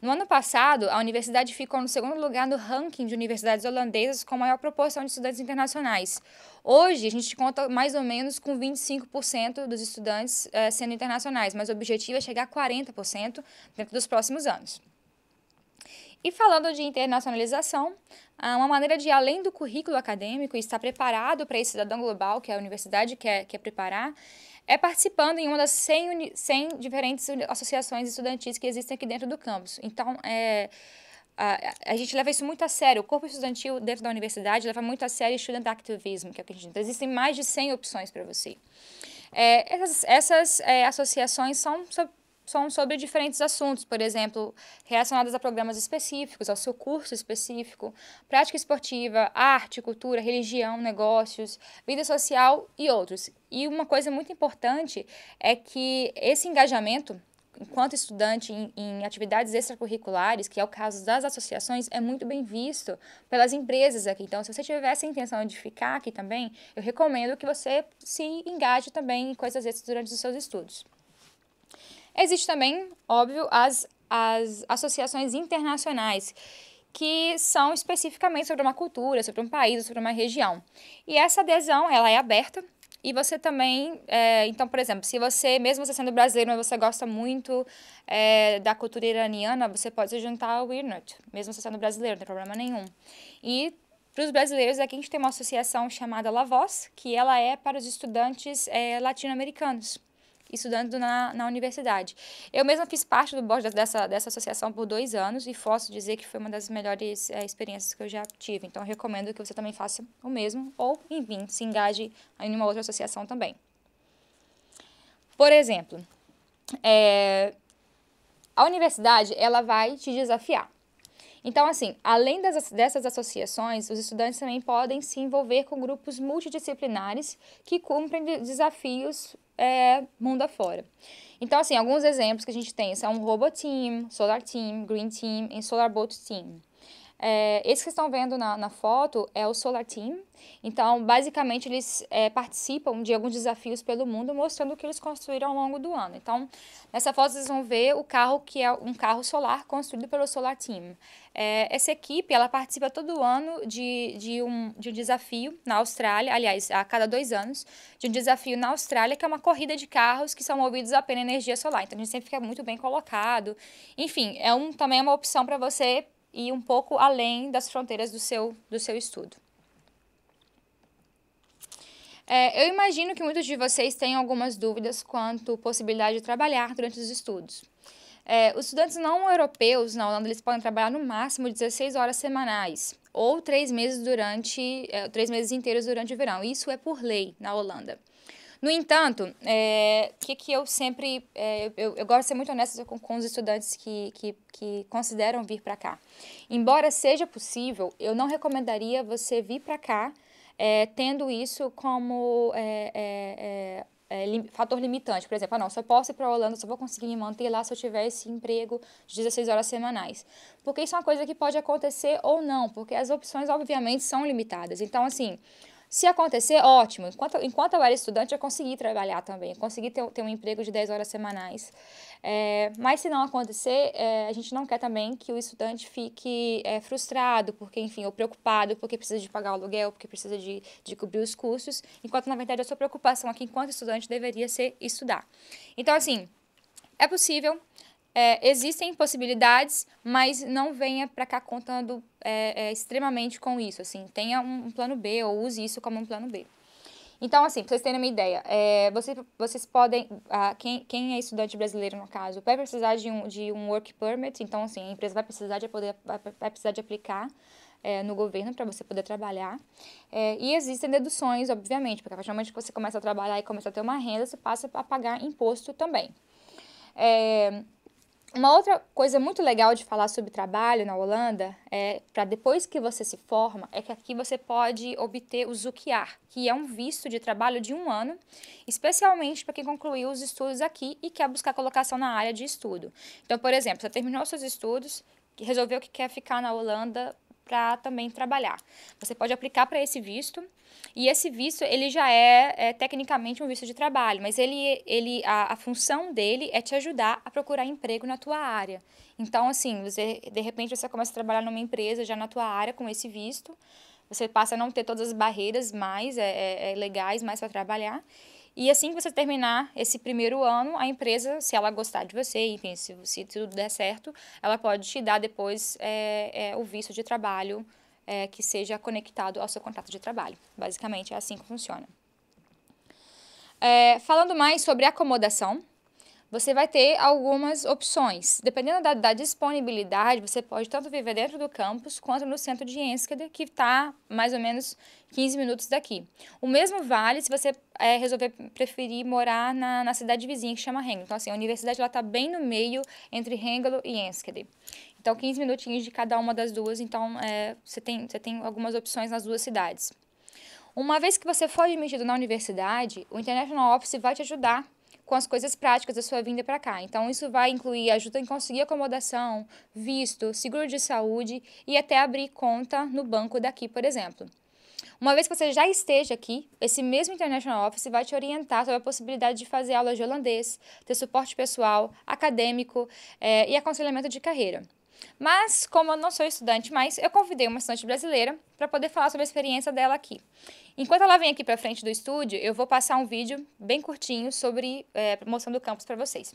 No ano passado, a universidade ficou no segundo lugar no ranking de universidades holandesas com maior proporção de estudantes internacionais. Hoje, a gente conta mais ou menos com 25% dos estudantes eh, sendo internacionais, mas o objetivo é chegar a 40% dentro dos próximos anos. E falando de internacionalização, ah, uma maneira de, além do currículo acadêmico, estar preparado para esse cidadão global que a universidade quer, quer preparar, é participando em uma das 100, 100 diferentes associações estudantis que existem aqui dentro do campus. Então, é, a, a, gente leva isso muito a sério. O corpo estudantil dentro da universidade leva muito a sério o student activism, que é o que a gente então, Existem mais de 100 opções para você. É, essas, essas é, associações são são sobre diferentes assuntos, por exemplo, relacionadas a programas específicos, ao seu curso específico, prática esportiva, arte, cultura, religião, negócios, vida social e outros. E uma coisa muito importante é que esse engajamento enquanto estudante em, em, atividades extracurriculares, que é o caso das associações, é muito bem visto pelas empresas aqui. Então, se você tiver essa intenção de ficar aqui também, eu recomendo que você se engaje também em coisas dessas durante os seus estudos. Existe também, óbvio, as, as associações internacionais, que são especificamente sobre uma cultura, sobre um país, sobre uma região. E essa adesão, ela é aberta, e você também, é, então, por exemplo, se você, mesmo você sendo brasileiro, mas você gosta muito é, da cultura iraniana, você pode se juntar ao IRNUT, mesmo você sendo brasileiro, não tem problema nenhum. E para os brasileiros, aqui a gente tem uma associação chamada La Voz, que ela é para os estudantes é, latino-americanos estudando na, na universidade. Eu mesma fiz parte do board dessa, dessa associação por dois anos e posso dizer que foi uma das melhores é, experiências que eu já tive. Então, recomendo que você também faça o mesmo ou, enfim, se engaje em uma outra associação também. Por exemplo, é, a universidade ela vai te desafiar. Então, assim, além das, dessas associações, os estudantes também podem se envolver com grupos multidisciplinares que cumprem desafios é, mundo afora. Então, assim, alguns exemplos que a gente tem são Team, Solar Team, Green Team e Solar Boat Team. É, esse que estão vendo na, na, foto é o Solar Team. Então, basicamente, eles é, participam de alguns desafios pelo mundo, mostrando o que eles construíram ao longo do ano. Então, nessa foto vocês vão ver o carro que é um carro solar construído pelo Solar Team. É, essa equipe, ela participa todo ano de, de, um, de um desafio na Austrália, aliás, a cada dois anos, de um desafio na Austrália, que é uma corrida de carros que são movidos apenas energia solar. Então, a gente sempre fica muito bem colocado. Enfim, é um, também é uma opção para você e um pouco além das fronteiras do seu, do seu estudo. É, eu imagino que muitos de vocês têm algumas dúvidas quanto à possibilidade de trabalhar durante os estudos. É, os estudantes não europeus na Holanda eles podem trabalhar no máximo 16 horas semanais ou três meses durante é, três meses inteiros durante o verão. Isso é por lei na Holanda. No entanto, o é, que, que eu sempre. É, eu, eu, gosto de ser muito honesta com, com os estudantes que, que, que consideram vir para cá. Embora seja possível, eu não recomendaria você vir para cá é, tendo isso como. É, é, é, é, lim, fator limitante. Por exemplo, ah, não, só posso ir para a Holanda, só vou conseguir me manter lá se eu tiver esse emprego de 16 horas semanais. Porque isso é uma coisa que pode acontecer ou não, porque as opções, obviamente, são limitadas. Então, assim, se acontecer, ótimo. Enquanto, enquanto eu era estudante, eu consegui trabalhar também. Eu consegui ter, ter um emprego de 10 horas semanais. É, mas se não acontecer, é, a gente não quer também que o estudante fique é, frustrado, porque, enfim, ou preocupado, porque precisa de pagar o aluguel, porque precisa de, de cobrir os custos. Enquanto, na verdade, a sua preocupação aqui, enquanto estudante, deveria ser estudar. Então, assim, é possível é, existem possibilidades, mas não venha para cá contando é, é, extremamente com isso, assim, tenha um, um, plano B ou use isso como um plano B. Então, assim, para vocês terem uma ideia, é, vocês, vocês podem, ah, quem, quem é estudante brasileiro, no caso, vai precisar de um, de um work permit, então, assim, a empresa vai precisar de, poder, vai, vai precisar de aplicar é, no governo para você poder trabalhar. É, e existem deduções, obviamente, porque a partir do momento que você começa a trabalhar e começa a ter uma renda, você passa a pagar imposto também. É, uma outra coisa muito legal de falar sobre trabalho na Holanda é para depois que você se forma é que aqui você pode obter o Zukiar, que é um visto de trabalho de um ano, especialmente para quem concluiu os estudos aqui e quer buscar colocação na área de estudo. Então, por exemplo, você terminou seus estudos, resolveu que quer ficar na Holanda para também trabalhar. Você pode aplicar para esse visto e esse visto, ele já é, é, tecnicamente um visto de trabalho, mas ele, ele a, a, função dele é te ajudar a procurar emprego na tua área. Então, assim, você, de repente você começa a trabalhar numa empresa já na tua área com esse visto, você passa a não ter todas as barreiras mais é, é, é legais mais para trabalhar. E assim que você terminar esse primeiro ano, a empresa, se ela gostar de você, enfim, se, se tudo der certo, ela pode te dar depois é, é, o visto de trabalho é, que seja conectado ao seu contrato de trabalho. Basicamente é assim que funciona. É, falando mais sobre acomodação, você vai ter algumas opções. Dependendo da, da, disponibilidade, você pode tanto viver dentro do campus quanto no centro de Enschede, que está mais ou menos 15 minutos daqui. O mesmo vale se você é, resolver preferir morar na, na cidade vizinha que chama Hengelo. Então, assim, a universidade está bem no meio entre Hengelo e Enschede. Então, 15 minutinhos de cada uma das duas. Então, é, você, tem, você tem algumas opções nas duas cidades. Uma vez que você for admitido na universidade, o International Office vai te ajudar com as coisas práticas da sua vinda para cá. Então, isso vai incluir ajuda em conseguir acomodação, visto, seguro de saúde e até abrir conta no banco daqui, por exemplo. Uma vez que você já esteja aqui, esse mesmo International Office vai te orientar sobre a possibilidade de fazer aulas de holandês, ter suporte pessoal, acadêmico é, e aconselhamento de carreira. Mas, como eu não sou estudante mais, eu convidei uma estudante brasileira para poder falar sobre a experiência dela aqui. Enquanto ela vem aqui para frente do estúdio, eu vou passar um vídeo bem curtinho sobre é, promoção do campus para vocês.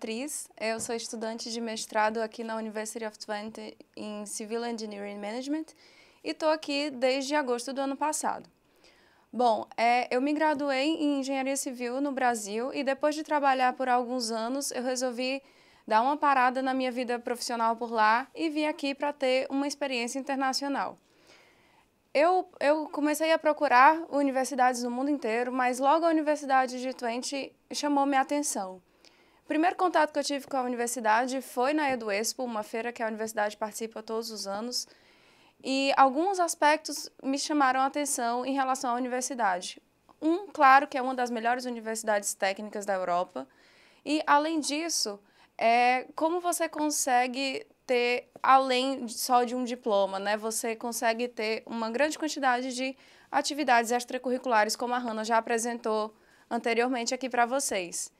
Beatriz, eu sou estudante de mestrado aqui na University of Twente em Civil Engineering Management e estou aqui desde agosto do ano passado. Bom, é, eu me graduei em engenharia civil no Brasil e depois de trabalhar por alguns anos, eu resolvi dar uma parada na minha vida profissional por lá e vim aqui para ter uma experiência internacional. Eu, eu, comecei a procurar universidades no mundo inteiro, mas logo a Universidade de Twente chamou minha atenção primeiro contato que eu tive com a universidade foi na EduExpo, uma feira que a universidade participa todos os anos. E alguns aspectos me chamaram a atenção em relação à universidade. Um, claro, que é uma das melhores universidades técnicas da Europa. E, além disso, é como você consegue ter, além só de um diploma, né? Você consegue ter uma grande quantidade de atividades extracurriculares, como a Hanna já apresentou anteriormente aqui para vocês.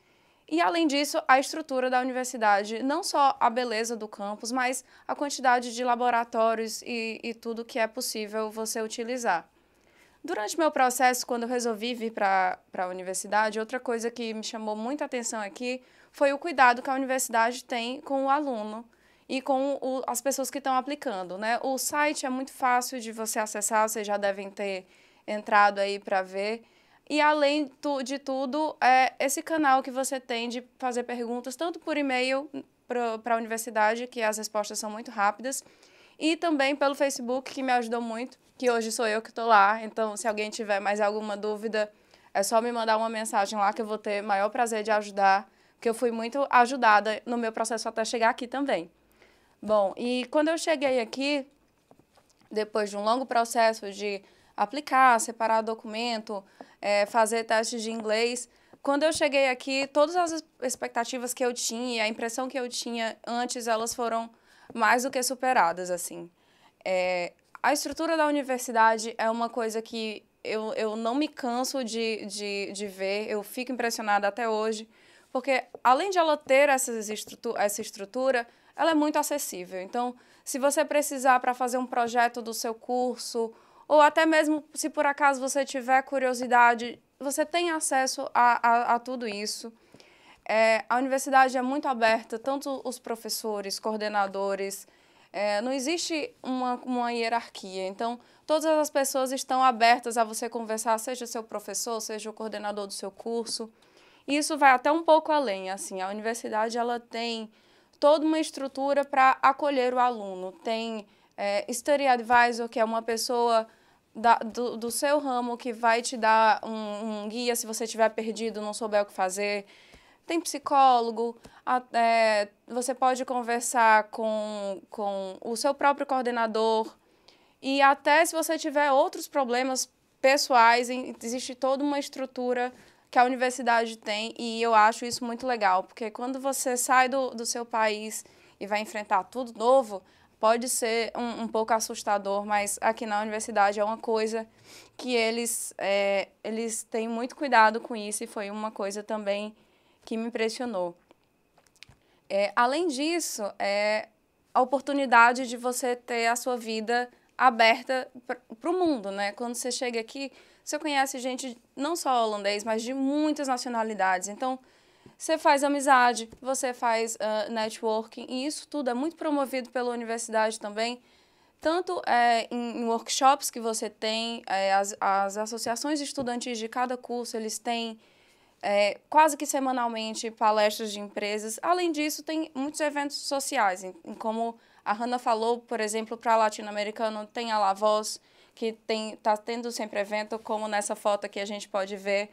E além disso, a estrutura da universidade, não só a beleza do campus, mas a quantidade de laboratórios e, e tudo que é possível você utilizar. Durante meu processo, quando eu resolvi vir para a universidade, outra coisa que me chamou muita atenção aqui foi o cuidado que a universidade tem com o aluno e com o, as pessoas que estão aplicando. Né? O site é muito fácil de você acessar, vocês já devem ter entrado aí para ver. E além de tudo, é esse canal que você tem de fazer perguntas, tanto por e-mail hum, para a universidade, que as respostas são muito rápidas, e também pelo Facebook, que me ajudou muito, que hoje sou eu que estou lá. Então, se alguém tiver mais alguma dúvida, é só me mandar uma mensagem lá que eu vou ter maior prazer de ajudar, porque eu fui muito ajudada no meu processo até chegar aqui também. Bom, e quando eu cheguei aqui, depois de um longo processo de aplicar, separar documento, é, fazer testes de inglês. Quando eu cheguei aqui, todas as expectativas que eu tinha, a impressão que eu tinha antes, elas foram mais do que superadas, assim. É, a estrutura da universidade é uma coisa que eu, eu não me canso de, de, de ver, eu fico impressionada até hoje, porque além de ela ter essas estrutu essa estrutura, ela é muito acessível. Então, se você precisar para fazer um projeto do seu curso ou até mesmo se por acaso você tiver curiosidade, você tem acesso a, a, a tudo isso. É, a universidade é muito aberta, tanto os professores, coordenadores, é, não existe uma, uma hierarquia. Então, todas as pessoas estão abertas a você conversar, seja seu professor, seja o coordenador do seu curso. E isso vai até um pouco além, assim, a universidade ela tem toda uma estrutura para acolher o aluno. Tem é, Study Advisor, que é uma pessoa da, do, do, seu ramo que vai te dar um, um guia se você estiver perdido, não souber o que fazer. Tem psicólogo, a, é, você pode conversar com, com o seu próprio coordenador. E até se você tiver outros problemas pessoais, existe toda uma estrutura que a universidade tem e eu acho isso muito legal, porque quando você sai do, do seu país e vai enfrentar tudo novo, pode ser um, um pouco assustador, mas aqui na universidade é uma coisa que eles, é, eles têm muito cuidado com isso e foi uma coisa também que me impressionou. É, além disso, é a oportunidade de você ter a sua vida aberta para o mundo, né? Quando você chega aqui, você conhece gente não só holandês, mas de muitas nacionalidades. Então, você faz amizade, você faz uh, networking, e isso tudo é muito promovido pela universidade também, tanto é, em, em workshops que você tem, é, as, as associações estudantis de cada curso, eles têm é, quase que semanalmente palestras de empresas. Além disso, tem muitos eventos sociais, em, em como a Hanna falou, por exemplo, para latino-americano, tem a La Voz, que está tendo sempre evento, como nessa foto que a gente pode ver,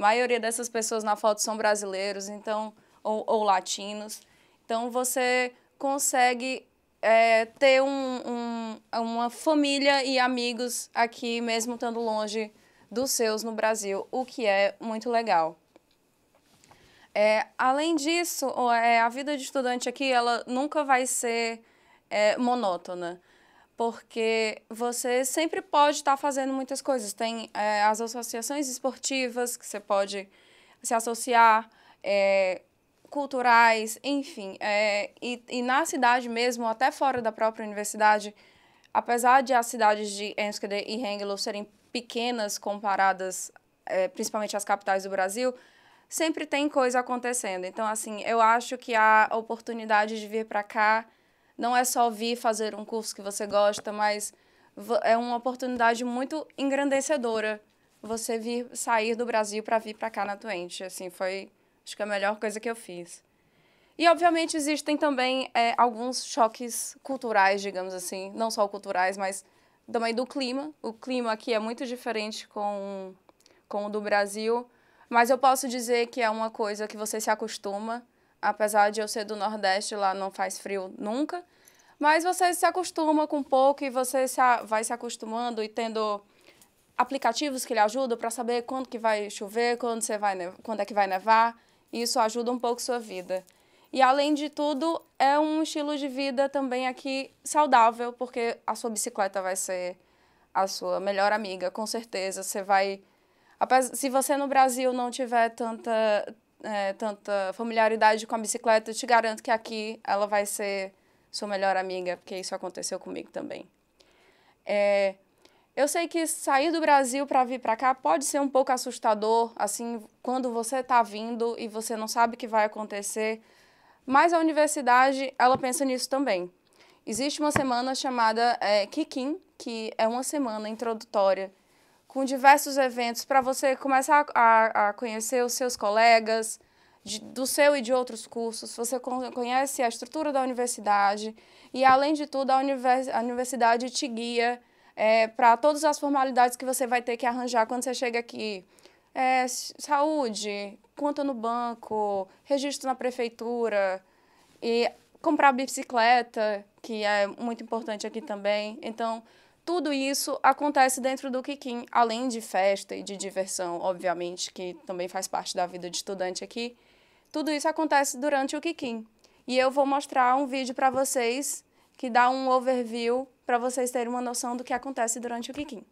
a maioria dessas pessoas na foto são brasileiros, então ou, ou latinos. Então você consegue é, ter um, um, uma família e amigos aqui, mesmo estando longe dos seus no Brasil, o que é muito legal. É, além disso, é, a vida de estudante aqui ela nunca vai ser é, monótona porque você sempre pode estar tá fazendo muitas coisas. Tem é, as associações esportivas que você pode se associar, é, culturais, enfim. É, e, e, na cidade mesmo, até fora da própria universidade, apesar de as cidades de Enschede e Hengelo serem pequenas comparadas, é, principalmente às capitais do Brasil, sempre tem coisa acontecendo. Então, assim, eu acho que a oportunidade de vir para cá não é só vir fazer um curso que você gosta, mas é uma oportunidade muito engrandecedora você vir sair do Brasil para vir para cá na Twente. Assim, foi, acho que a melhor coisa que eu fiz. E, obviamente, existem também é, alguns choques culturais, digamos assim, não só culturais, mas também do clima. O clima aqui é muito diferente com, com o do Brasil, mas eu posso dizer que é uma coisa que você se acostuma apesar de eu ser do Nordeste, lá não faz frio nunca. Mas você se acostuma com pouco e você se a, vai se acostumando e tendo aplicativos que lhe ajudam para saber quando que vai chover, quando, você vai, quando é que vai nevar. Isso ajuda um pouco sua vida. E além de tudo, é um estilo de vida também aqui saudável, porque a sua bicicleta vai ser a sua melhor amiga, com certeza. Você vai se você no Brasil não tiver tanta é, tanta familiaridade com a bicicleta, eu te garanto que aqui ela vai ser sua melhor amiga, porque isso aconteceu comigo também. É, eu sei que sair do Brasil para vir para cá pode ser um pouco assustador, assim, quando você está vindo e você não sabe o que vai acontecer, mas a universidade, ela pensa nisso também. Existe uma semana chamada é, Kikin, que é uma semana introdutória com diversos eventos para você começar a, a, conhecer os seus colegas de, do seu e de outros cursos. Você conhece a estrutura da universidade e, além de tudo, a, univers, a universidade te guia é, para todas as formalidades que você vai ter que arranjar quando você chega aqui. É, saúde, conta no banco, registro na prefeitura e comprar bicicleta, que é muito importante aqui também. Então, tudo isso acontece dentro do Kikim, além de festa e de diversão, obviamente, que também faz parte da vida de estudante aqui. Tudo isso acontece durante o Kikim. E eu vou mostrar um vídeo para vocês que dá um overview para vocês terem uma noção do que acontece durante o Kikim.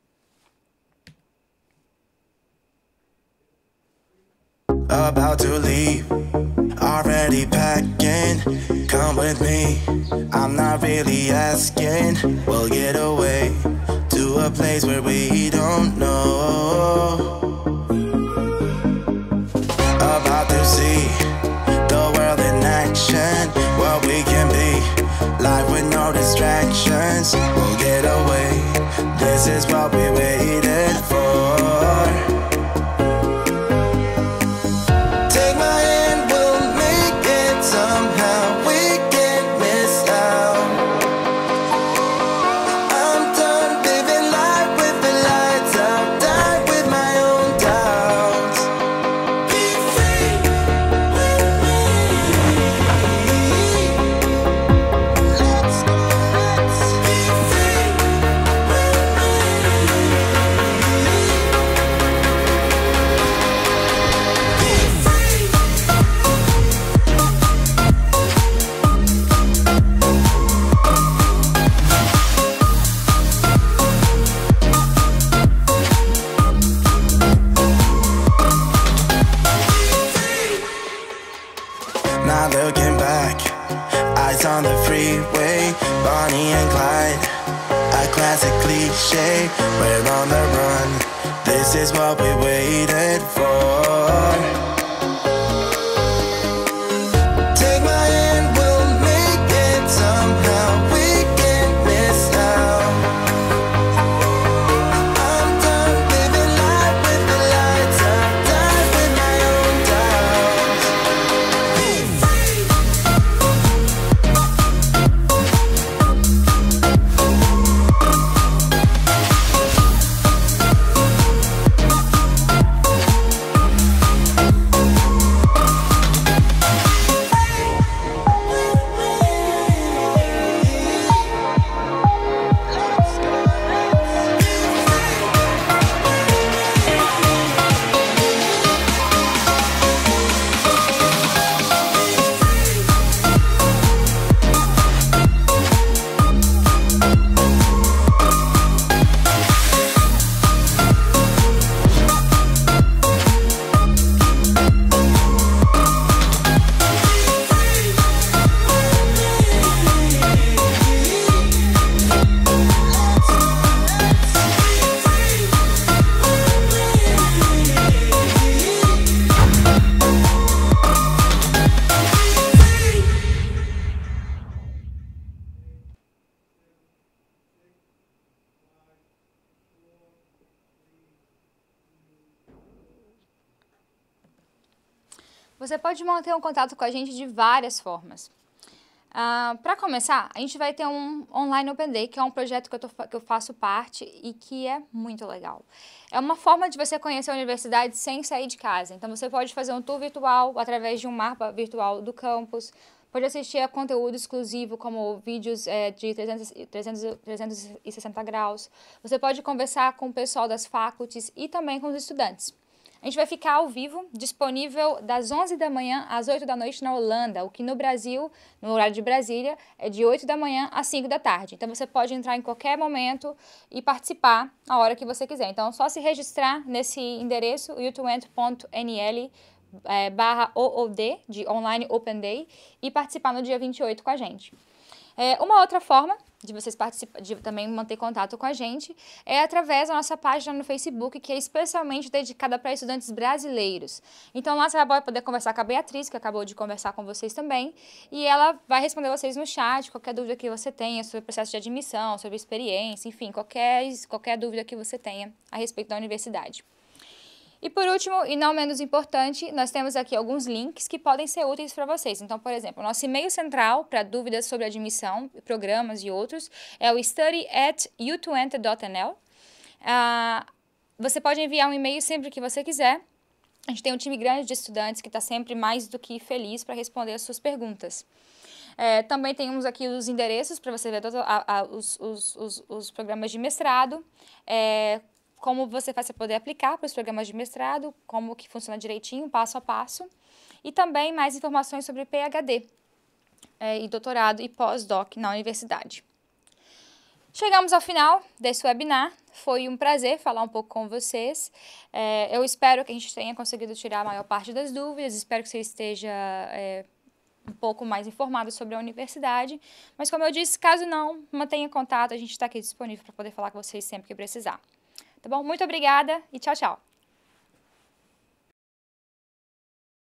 About to leave. already packing. Come with me, I'm not really asking. We'll get away to a place where we don't know. About to see the world in action, what we can be. Life with no distractions, we'll get away. This is what we waited for. shade. We're on the run. This is what we waited for. vão ter um contato com a gente de várias formas. Uh, ah, para começar, a gente vai ter um Online Open Day, que é um projeto que eu, tô, que eu, faço parte e que é muito legal. É uma forma de você conhecer a universidade sem sair de casa. Então, você pode fazer um tour virtual através de um mapa virtual do campus, pode assistir a conteúdo exclusivo, como vídeos é, de 300, 300, 360 graus. Você pode conversar com o pessoal das faculties e também com os estudantes. A gente vai ficar ao vivo, disponível das 11 da manhã às 8 da noite na Holanda, o que no Brasil, no horário de Brasília, é de 8 da manhã às 5 da tarde. Então você pode entrar em qualquer momento e participar a hora que você quiser. Então é só se registrar nesse endereço youtuent.nl eh, barra OOD, de Online Open Day, e participar no dia 28 com a gente. É, uma outra forma de vocês participar, de também manter contato com a gente, é através da nossa página no Facebook, que é especialmente dedicada para estudantes brasileiros. Então lá você vai poder conversar com a Beatriz, que acabou de conversar com vocês também, e ela vai responder vocês no chat, qualquer dúvida que você tenha sobre o processo de admissão, sobre experiência, enfim, qualquer, qualquer dúvida que você tenha a respeito da universidade. E por último, e não menos importante, nós temos aqui alguns links que podem ser úteis para vocês. Então, por exemplo, nosso e-mail central para dúvidas sobre admissão, programas e outros é o study at u2enter.nl. Ah, você pode enviar um e-mail sempre que você quiser. A gente tem um time grande de estudantes que está sempre mais do que feliz para responder as suas perguntas. É, também temos aqui os endereços para você ver a, a, os, os, os, os, programas de mestrado, é, como você faz para poder aplicar para os programas de mestrado, como que funciona direitinho, passo a passo, e também mais informações sobre PhD é, e doutorado e pós-doc na universidade. Chegamos ao final desse webinar. Foi um prazer falar um pouco com vocês. É, eu espero que a gente tenha conseguido tirar a maior parte das dúvidas. Espero que você esteja é, um pouco mais informado sobre a universidade. Mas, como eu disse, caso não, mantenha contato. A gente está aqui disponível para poder falar com vocês sempre que precisar. Tá bom? Muito obrigada e tchau, tchau.